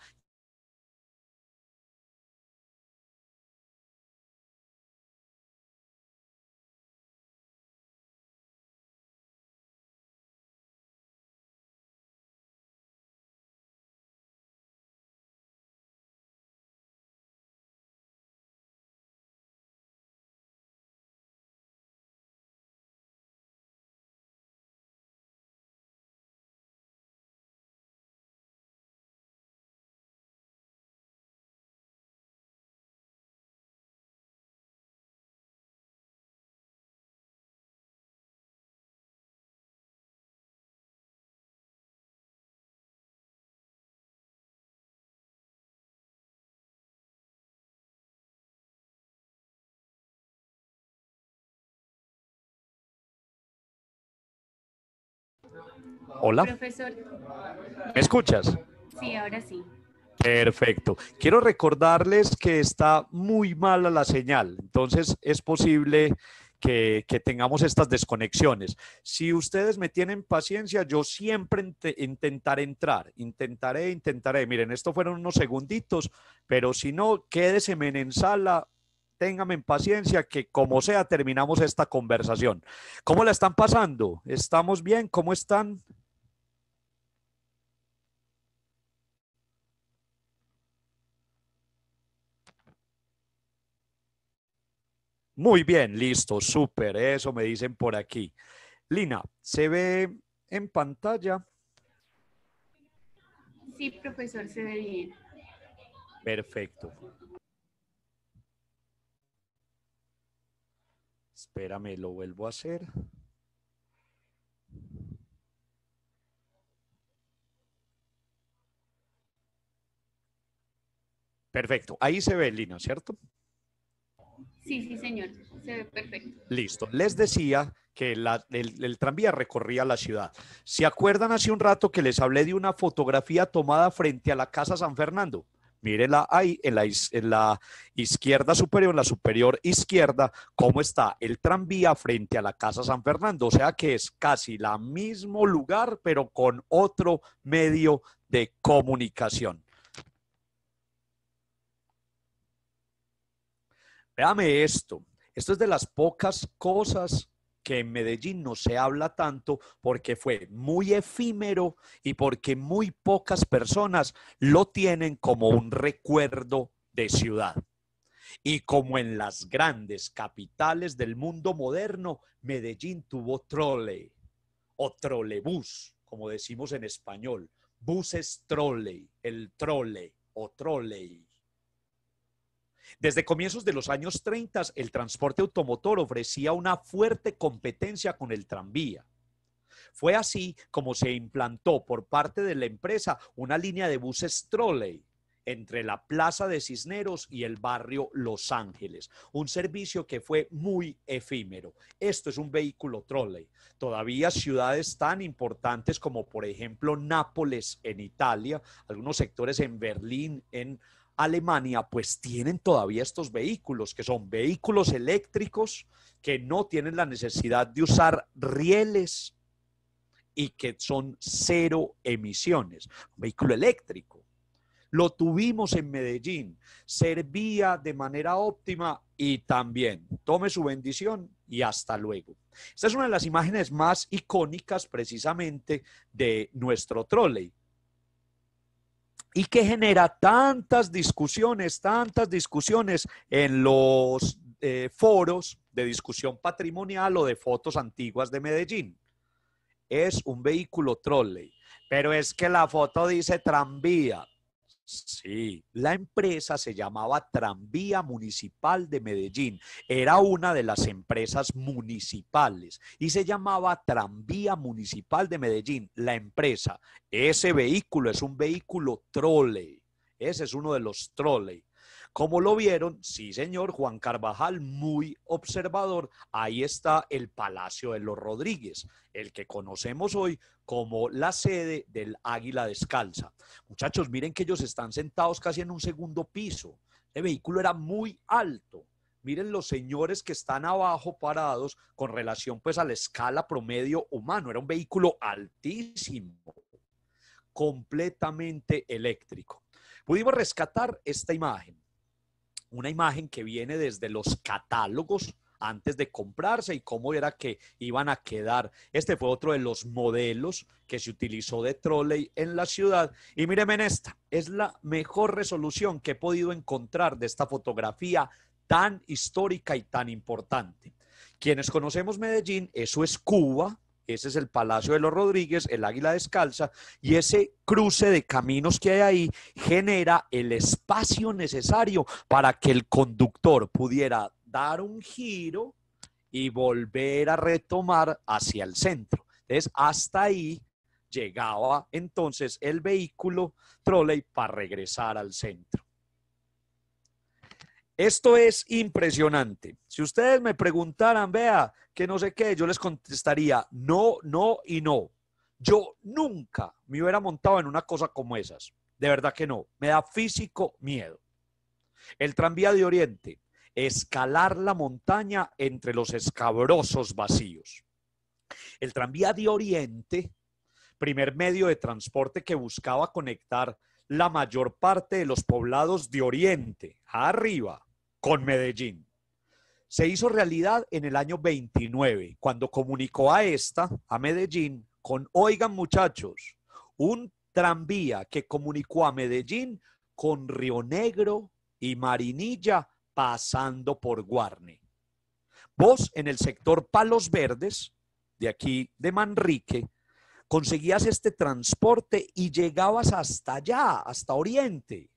Hola. Profesor. ¿Me escuchas? Sí, ahora sí. Perfecto. Quiero recordarles que está muy mala la señal, entonces es posible que, tengamos estas desconexiones. Si ustedes me tienen paciencia, yo siempre intentaré entrar, intentaré, intentaré. Miren, esto fueron unos segunditos, pero si no, quédeseme en sala téngame en paciencia que como sea terminamos esta conversación. ¿Cómo la están pasando? ¿Estamos bien? ¿Cómo están? Muy bien, listo, súper, eso me dicen por aquí. Lina, ¿se ve en pantalla? Sí, profesor, se ve bien. Perfecto. Espérame, lo vuelvo a hacer. Perfecto. Ahí se ve, Lina, ¿cierto? Sí, sí, señor. Se ve perfecto. Listo. Les decía que el, el, tranvía recorría la ciudad. ¿Se acuerdan hace un rato que les hablé de una fotografía tomada frente a la Casa San Fernando? Mírenla ahí en la, izquierda superior, en la superior izquierda, cómo está el tranvía frente a la Casa San Fernando. O sea que es casi el mismo lugar, pero con otro medio de comunicación. Véame esto. Esto es de las pocas cosas que en Medellín no se habla tanto porque fue muy efímero y porque muy pocas personas lo tienen como un recuerdo de ciudad. Y como en las grandes capitales del mundo moderno, Medellín tuvo trole o trolebús, como decimos en español. Buses trole, el trole o trole. Desde comienzos de los años 30, el transporte automotor ofrecía una fuerte competencia con el tranvía. Fue así como se implantó por parte de la empresa una línea de buses trolley entre la Plaza de Cisneros y el barrio Los Ángeles, un servicio que fue muy efímero. Esto es un vehículo trolley. Todavía ciudades tan importantes como por ejemplo Nápoles en Italia, algunos sectores en Berlín, en Alemania, pues tienen todavía estos vehículos, que son vehículos eléctricos que no tienen la necesidad de usar rieles y que son cero emisiones. vehículo eléctrico. Lo tuvimos en Medellín, servía de manera óptima y también tome su bendición y hasta luego. Esta es una de las imágenes más icónicas precisamente de nuestro trolley y que genera tantas discusiones, tantas discusiones en los eh, foros de discusión patrimonial o de fotos antiguas de Medellín. Es un vehículo trolley, pero es que la foto dice tranvía, Sí, la empresa se llamaba Tranvía Municipal de Medellín. Era una de las empresas municipales y se llamaba Tranvía Municipal de Medellín, la empresa. Ese vehículo es un vehículo trolley. Ese es uno de los trolley. ¿Cómo lo vieron, sí señor, Juan Carvajal, muy observador, ahí está el Palacio de los Rodríguez, el que conocemos hoy como la sede del Águila Descalza. Muchachos, miren que ellos están sentados casi en un segundo piso. El vehículo era muy alto, miren los señores que están abajo parados con relación pues a la escala promedio humano. Era un vehículo altísimo, completamente eléctrico. Pudimos rescatar esta imagen una imagen que viene desde los catálogos antes de comprarse y cómo era que iban a quedar. Este fue otro de los modelos que se utilizó de trolley en la ciudad. Y míreme en esta, es la mejor resolución que he podido encontrar de esta fotografía tan histórica y tan importante. Quienes conocemos Medellín, eso es Cuba, ese es el Palacio de los Rodríguez, el Águila Descalza, y ese cruce de caminos que hay ahí genera el espacio necesario para que el conductor pudiera dar un giro y volver a retomar hacia el centro. Entonces, hasta ahí llegaba entonces el vehículo trolley para regresar al centro. Esto es impresionante. Si ustedes me preguntaran, vea, que no sé qué, yo les contestaría no, no y no. Yo nunca me hubiera montado en una cosa como esas. De verdad que no. Me da físico miedo. El tranvía de Oriente, escalar la montaña entre los escabrosos vacíos. El tranvía de Oriente, primer medio de transporte que buscaba conectar la mayor parte de los poblados de Oriente, arriba, con Medellín. Se hizo realidad en el año 29, cuando comunicó a esta, a Medellín, con, oigan muchachos, un tranvía que comunicó a Medellín con Río Negro y Marinilla pasando por Guarne. Vos en el sector Palos Verdes, de aquí de Manrique, conseguías este transporte y llegabas hasta allá, hasta Oriente.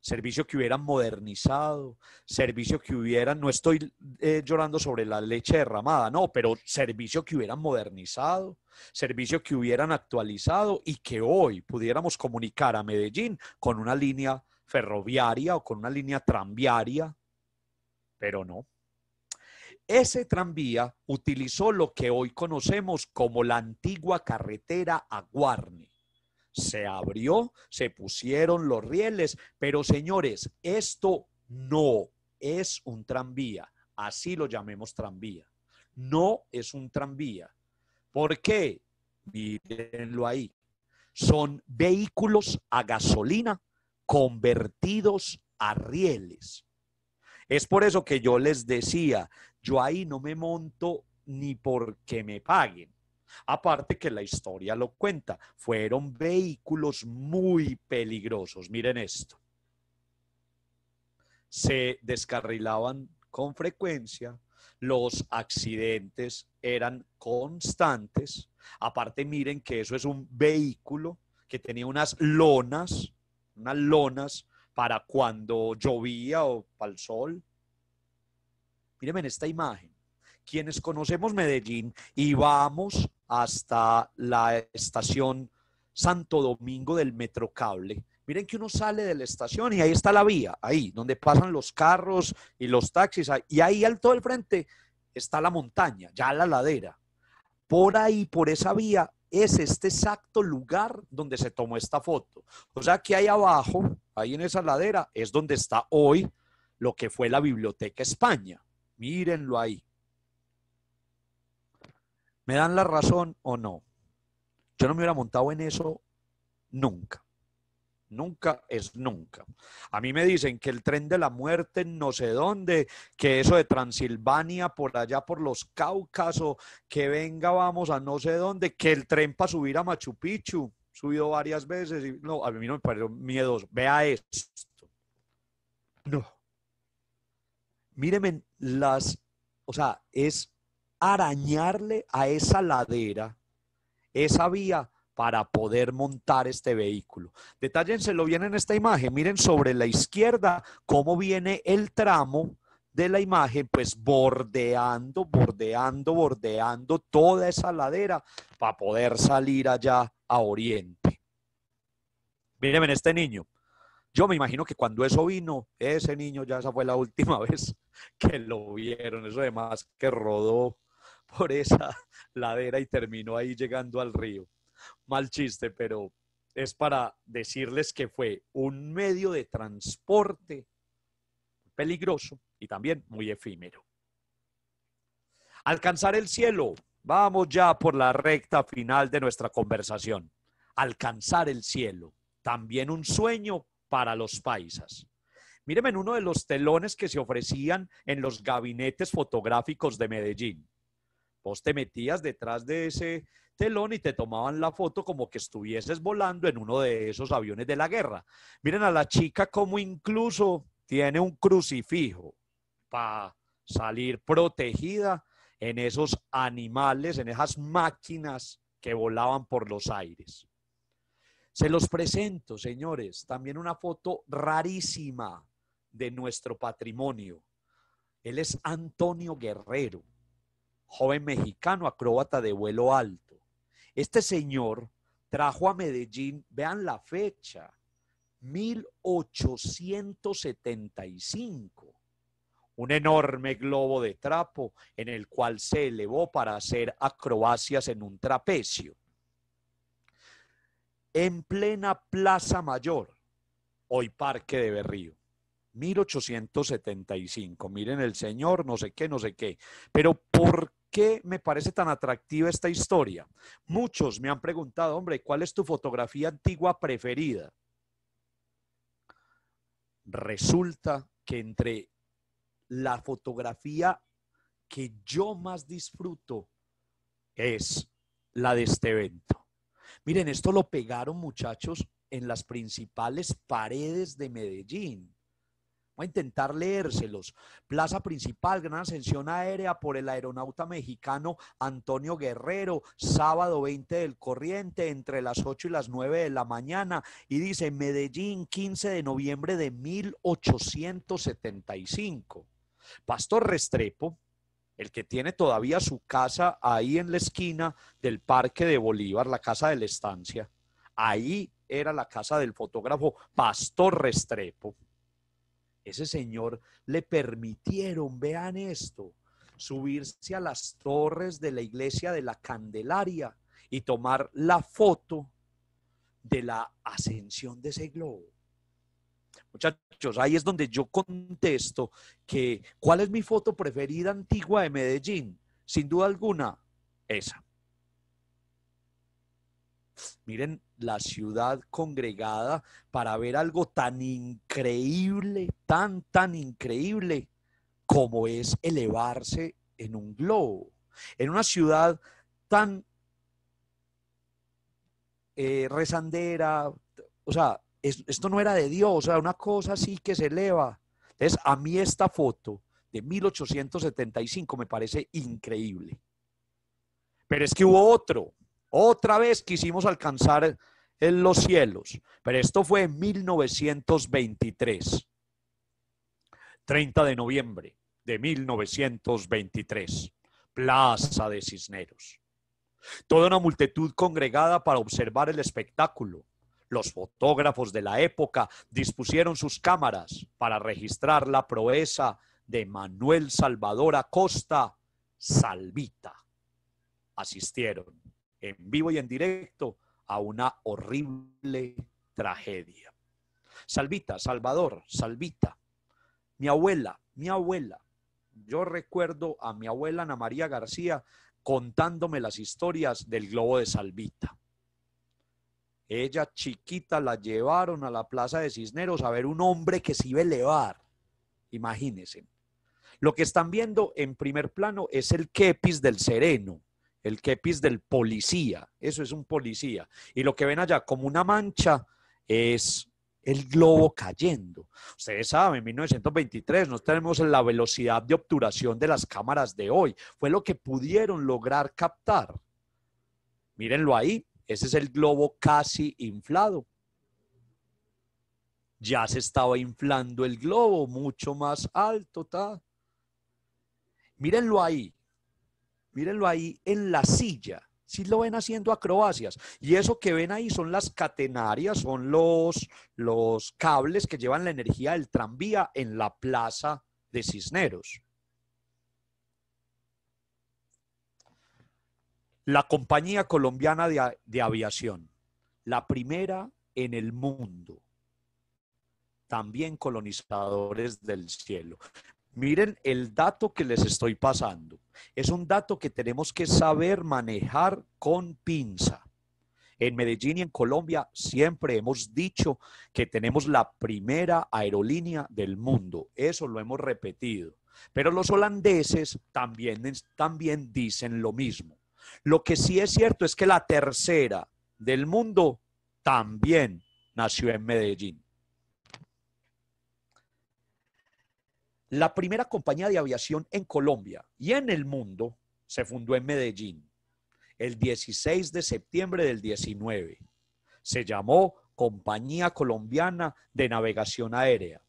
Servicio que hubieran modernizado, servicio que hubieran, no estoy eh, llorando sobre la leche derramada, no, pero servicio que hubieran modernizado, servicio que hubieran actualizado y que hoy pudiéramos comunicar a Medellín con una línea ferroviaria o con una línea tranviaria, pero no. Ese tranvía utilizó lo que hoy conocemos como la antigua carretera a Guarne. Se abrió, se pusieron los rieles, pero señores, esto no es un tranvía, así lo llamemos tranvía. No es un tranvía. ¿Por qué? Mírenlo ahí. Son vehículos a gasolina convertidos a rieles. Es por eso que yo les decía, yo ahí no me monto ni porque me paguen. Aparte que la historia lo cuenta, fueron vehículos muy peligrosos. Miren esto. Se descarrilaban con frecuencia, los accidentes eran constantes. Aparte miren que eso es un vehículo que tenía unas lonas, unas lonas para cuando llovía o para el sol Miren en esta imagen. Quienes conocemos Medellín y vamos hasta la estación Santo Domingo del Metrocable, miren que uno sale de la estación y ahí está la vía, ahí, donde pasan los carros y los taxis, y ahí al todo el frente está la montaña, ya la ladera. Por ahí, por esa vía, es este exacto lugar donde se tomó esta foto. O sea que ahí abajo, ahí en esa ladera, es donde está hoy lo que fue la Biblioteca España. Mírenlo ahí. ¿Me dan la razón o no? Yo no me hubiera montado en eso nunca. Nunca es nunca. A mí me dicen que el tren de la muerte no sé dónde, que eso de Transilvania por allá por los Cáucaso, que venga vamos a no sé dónde, que el tren para subir a Machu Picchu, subido varias veces y no, a mí no me pareció miedoso. Vea esto. No. Mírenme las, o sea, es arañarle a esa ladera, esa vía para poder montar este vehículo. Detállense,lo bien en esta imagen. Miren sobre la izquierda cómo viene el tramo de la imagen, pues bordeando, bordeando, bordeando toda esa ladera para poder salir allá a oriente. Miren este niño. Yo me imagino que cuando eso vino, ese niño ya esa fue la última vez que lo vieron. Eso demás, que rodó por esa ladera y terminó ahí llegando al río. Mal chiste, pero es para decirles que fue un medio de transporte peligroso y también muy efímero. Alcanzar el cielo. Vamos ya por la recta final de nuestra conversación. Alcanzar el cielo. También un sueño para los paisas. Míreme en uno de los telones que se ofrecían en los gabinetes fotográficos de Medellín. Vos te metías detrás de ese telón y te tomaban la foto como que estuvieses volando en uno de esos aviones de la guerra. Miren a la chica como incluso tiene un crucifijo para salir protegida en esos animales, en esas máquinas que volaban por los aires. Se los presento, señores, también una foto rarísima de nuestro patrimonio. Él es Antonio Guerrero, joven mexicano, acróbata de vuelo alto. Este señor trajo a Medellín, vean la fecha, 1875, un enorme globo de trapo en el cual se elevó para hacer acrobacias en un trapecio en plena Plaza Mayor, hoy Parque de Berrío. 1875, miren el señor, no sé qué, no sé qué. Pero ¿por qué me parece tan atractiva esta historia? Muchos me han preguntado, hombre, ¿cuál es tu fotografía antigua preferida? Resulta que entre la fotografía que yo más disfruto es la de este evento. Miren, esto lo pegaron muchachos en las principales paredes de Medellín. Voy a intentar leérselos. Plaza principal, gran ascensión aérea por el aeronauta mexicano Antonio Guerrero, sábado 20 del corriente, entre las 8 y las 9 de la mañana. Y dice Medellín, 15 de noviembre de 1875. Pastor Restrepo, el que tiene todavía su casa ahí en la esquina del Parque de Bolívar, la casa de la estancia. Ahí era la casa del fotógrafo Pastor Restrepo. Ese señor le permitieron, vean esto, subirse a las torres de la iglesia de la Candelaria y tomar la foto de la ascensión de ese globo. Muchachos, ahí es donde yo contesto que cuál es mi foto preferida antigua de Medellín. Sin duda alguna, esa. Miren la ciudad congregada para ver algo tan increíble, tan, tan increíble como es elevarse en un globo, en una ciudad tan eh, rezandera, o sea, esto no era de Dios, era sea, una cosa así que se eleva. Entonces, a mí esta foto de 1875 me parece increíble. Pero es que hubo otro, otra vez quisimos alcanzar en los cielos, pero esto fue en 1923, 30 de noviembre de 1923, Plaza de Cisneros. Toda una multitud congregada para observar el espectáculo los fotógrafos de la época dispusieron sus cámaras para registrar la proeza de Manuel Salvador Acosta Salvita. Asistieron en vivo y en directo a una horrible tragedia. Salvita, Salvador, Salvita, mi abuela, mi abuela. Yo recuerdo a mi abuela Ana María García contándome las historias del globo de Salvita. Ella chiquita la llevaron a la plaza de Cisneros a ver un hombre que se iba a elevar. Imagínense. Lo que están viendo en primer plano es el kepis del sereno, el kepis del policía. Eso es un policía. Y lo que ven allá como una mancha es el globo cayendo. Ustedes saben, en 1923 no tenemos la velocidad de obturación de las cámaras de hoy. Fue lo que pudieron lograr captar. Mírenlo ahí, ese es el globo casi inflado. Ya se estaba inflando el globo mucho más alto. Ta. Mírenlo ahí. Mírenlo ahí en la silla. Si lo ven haciendo acrobacias. Y eso que ven ahí son las catenarias, son los, los cables que llevan la energía del tranvía en la plaza de Cisneros. La Compañía Colombiana de, Aviación, la primera en el mundo, también colonizadores del cielo. Miren el dato que les estoy pasando. Es un dato que tenemos que saber manejar con pinza. En Medellín y en Colombia siempre hemos dicho que tenemos la primera aerolínea del mundo. Eso lo hemos repetido. Pero los holandeses también, también dicen lo mismo. Lo que sí es cierto es que la tercera del mundo también nació en Medellín. La primera compañía de aviación en Colombia y en el mundo se fundó en Medellín el 16 de septiembre del 19. Se llamó Compañía Colombiana de Navegación Aérea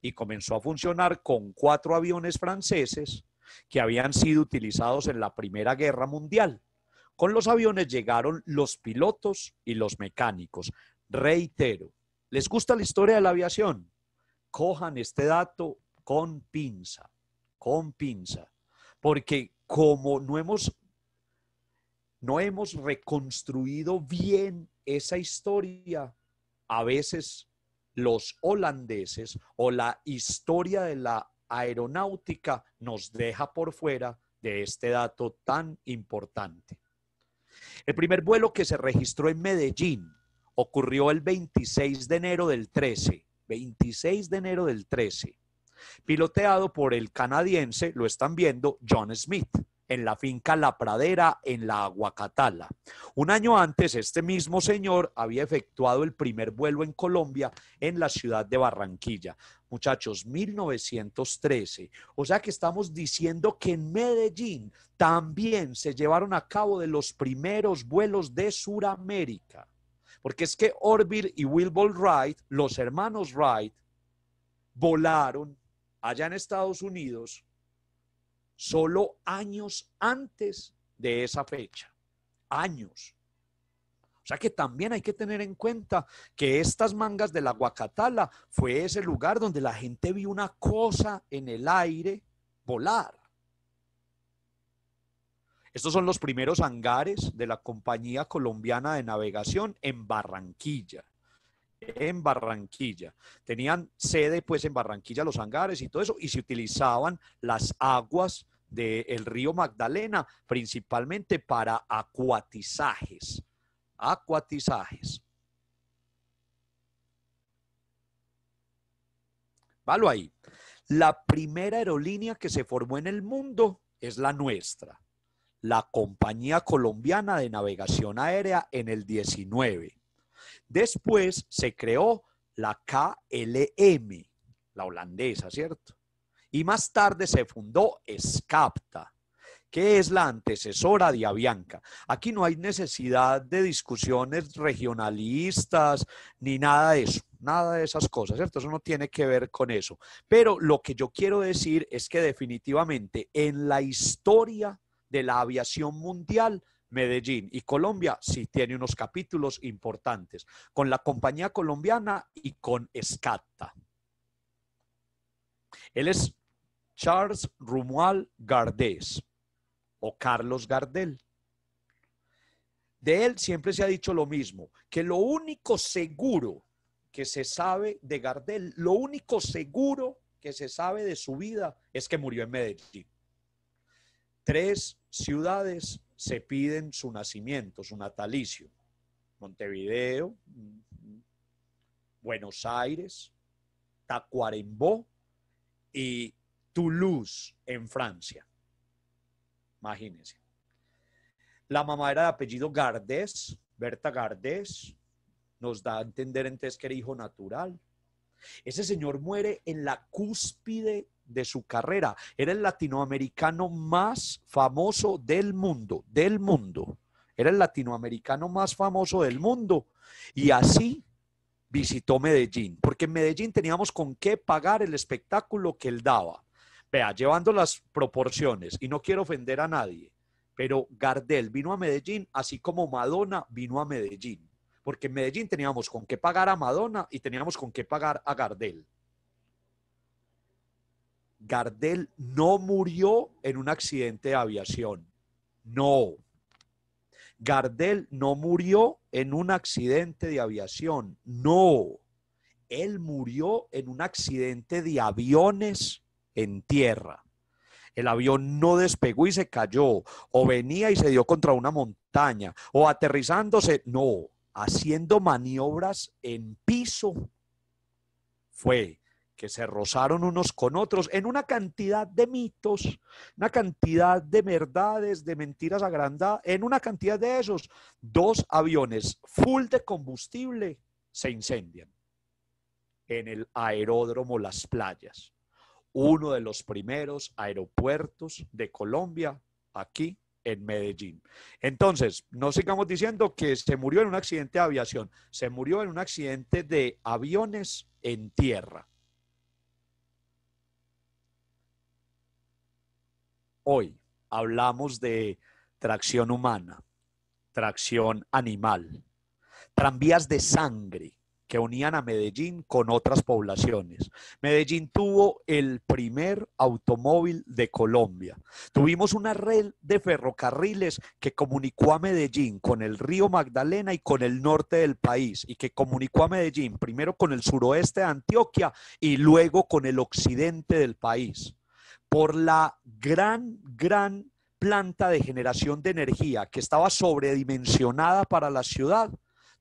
y comenzó a funcionar con cuatro aviones franceses que habían sido utilizados en la Primera Guerra Mundial. Con los aviones llegaron los pilotos y los mecánicos. Reitero, ¿les gusta la historia de la aviación? Cojan este dato con pinza, con pinza, porque como no hemos, no hemos reconstruido bien esa historia, a veces los holandeses o la historia de la aeronáutica nos deja por fuera de este dato tan importante. El primer vuelo que se registró en Medellín ocurrió el 26 de enero del 13, 26 de enero del 13, piloteado por el canadiense, lo están viendo, John Smith en la finca La Pradera, en la Aguacatala. Un año antes, este mismo señor había efectuado el primer vuelo en Colombia, en la ciudad de Barranquilla. Muchachos, 1913. O sea que estamos diciendo que en Medellín también se llevaron a cabo de los primeros vuelos de Sudamérica. Porque es que Orville y Wilbur Wright, los hermanos Wright, volaron allá en Estados Unidos solo años antes de esa fecha. Años. O sea que también hay que tener en cuenta que estas mangas de la fue ese lugar donde la gente vio una cosa en el aire volar. Estos son los primeros hangares de la Compañía Colombiana de Navegación en Barranquilla. En Barranquilla. Tenían sede pues en Barranquilla los hangares y todo eso y se utilizaban las aguas del río Magdalena, principalmente para acuatizajes. Acuatizajes. Valo ahí. La primera aerolínea que se formó en el mundo es la nuestra, la Compañía Colombiana de Navegación Aérea en el 19. Después se creó la KLM, la holandesa, ¿cierto? y más tarde se fundó Escapta, que es la antecesora de Avianca. Aquí no hay necesidad de discusiones regionalistas ni nada de eso, nada de esas cosas, ¿cierto? Eso no tiene que ver con eso. Pero lo que yo quiero decir es que definitivamente en la historia de la aviación mundial, Medellín y Colombia sí tiene unos capítulos importantes con la compañía colombiana y con SCAPTA. Él es Charles Rumual Gardés o Carlos Gardel. De él siempre se ha dicho lo mismo, que lo único seguro que se sabe de Gardel, lo único seguro que se sabe de su vida es que murió en Medellín. Tres ciudades se piden su nacimiento, su natalicio. Montevideo, mm, mm, Buenos Aires, Tacuarembó y Toulouse, en Francia. Imagínense. La mamá era de apellido Gardés, Berta Gardés, nos da a entender entonces que era hijo natural. Ese señor muere en la cúspide de su carrera. Era el latinoamericano más famoso del mundo, del mundo. Era el latinoamericano más famoso del mundo. Y así visitó Medellín, porque en Medellín teníamos con qué pagar el espectáculo que él daba. Vea, llevando las proporciones, y no quiero ofender a nadie, pero Gardel vino a Medellín, así como Madonna vino a Medellín, porque en Medellín teníamos con qué pagar a Madonna y teníamos con qué pagar a Gardel. Gardel no murió en un accidente de aviación, no. Gardel no murió en un accidente de aviación, no. Él murió en un accidente de aviones en tierra. El avión no despegó y se cayó, o venía y se dio contra una montaña, o aterrizándose, no, haciendo maniobras en piso. Fue que se rozaron unos con otros en una cantidad de mitos, una cantidad de verdades, de mentiras agrandadas, en una cantidad de esos, dos aviones full de combustible se incendian en el aeródromo Las Playas uno de los primeros aeropuertos de Colombia aquí en Medellín. Entonces, no sigamos diciendo que se murió en un accidente de aviación, se murió en un accidente de aviones en tierra. Hoy hablamos de tracción humana, tracción animal, tranvías de sangre, que unían a Medellín con otras poblaciones. Medellín tuvo el primer automóvil de Colombia. Tuvimos una red de ferrocarriles que comunicó a Medellín con el río Magdalena y con el norte del país y que comunicó a Medellín primero con el suroeste de Antioquia y luego con el occidente del país. Por la gran, gran planta de generación de energía que estaba sobredimensionada para la ciudad,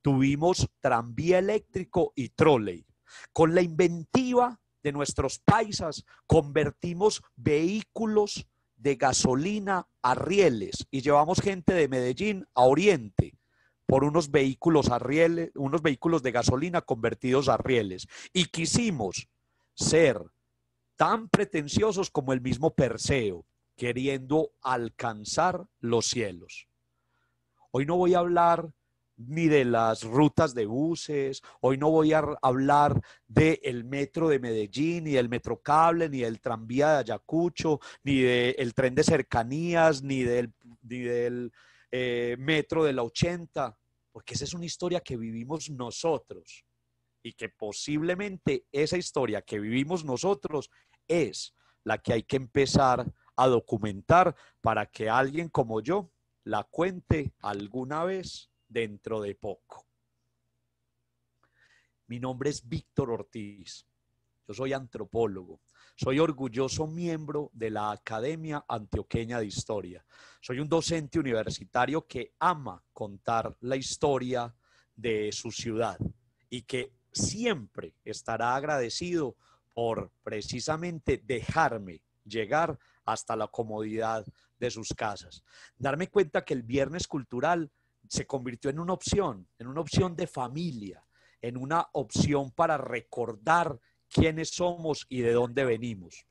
Tuvimos tranvía eléctrico y trolley. Con la inventiva de nuestros paisas, convertimos vehículos de gasolina a rieles y llevamos gente de Medellín a Oriente por unos vehículos a rieles, unos vehículos de gasolina convertidos a rieles. Y quisimos ser tan pretenciosos como el mismo Perseo, queriendo alcanzar los cielos. Hoy no voy a hablar ni de las rutas de buses, hoy no voy a hablar del metro de Medellín, ni del metrocable, ni del tranvía de Ayacucho, ni del tren de cercanías, ni del, eh, metro de la 80, porque esa es una historia que vivimos nosotros y que posiblemente esa historia que vivimos nosotros es la que hay que empezar a documentar para que alguien como yo la cuente alguna vez dentro de poco. Mi nombre es Víctor Ortiz. Yo soy antropólogo. Soy orgulloso miembro de la Academia Antioqueña de Historia. Soy un docente universitario que ama contar la historia de su ciudad y que siempre estará agradecido por precisamente dejarme llegar hasta la comodidad de sus casas. Darme cuenta que el viernes cultural se convirtió en una opción, en una opción de familia, en una opción para recordar quiénes somos y de dónde venimos.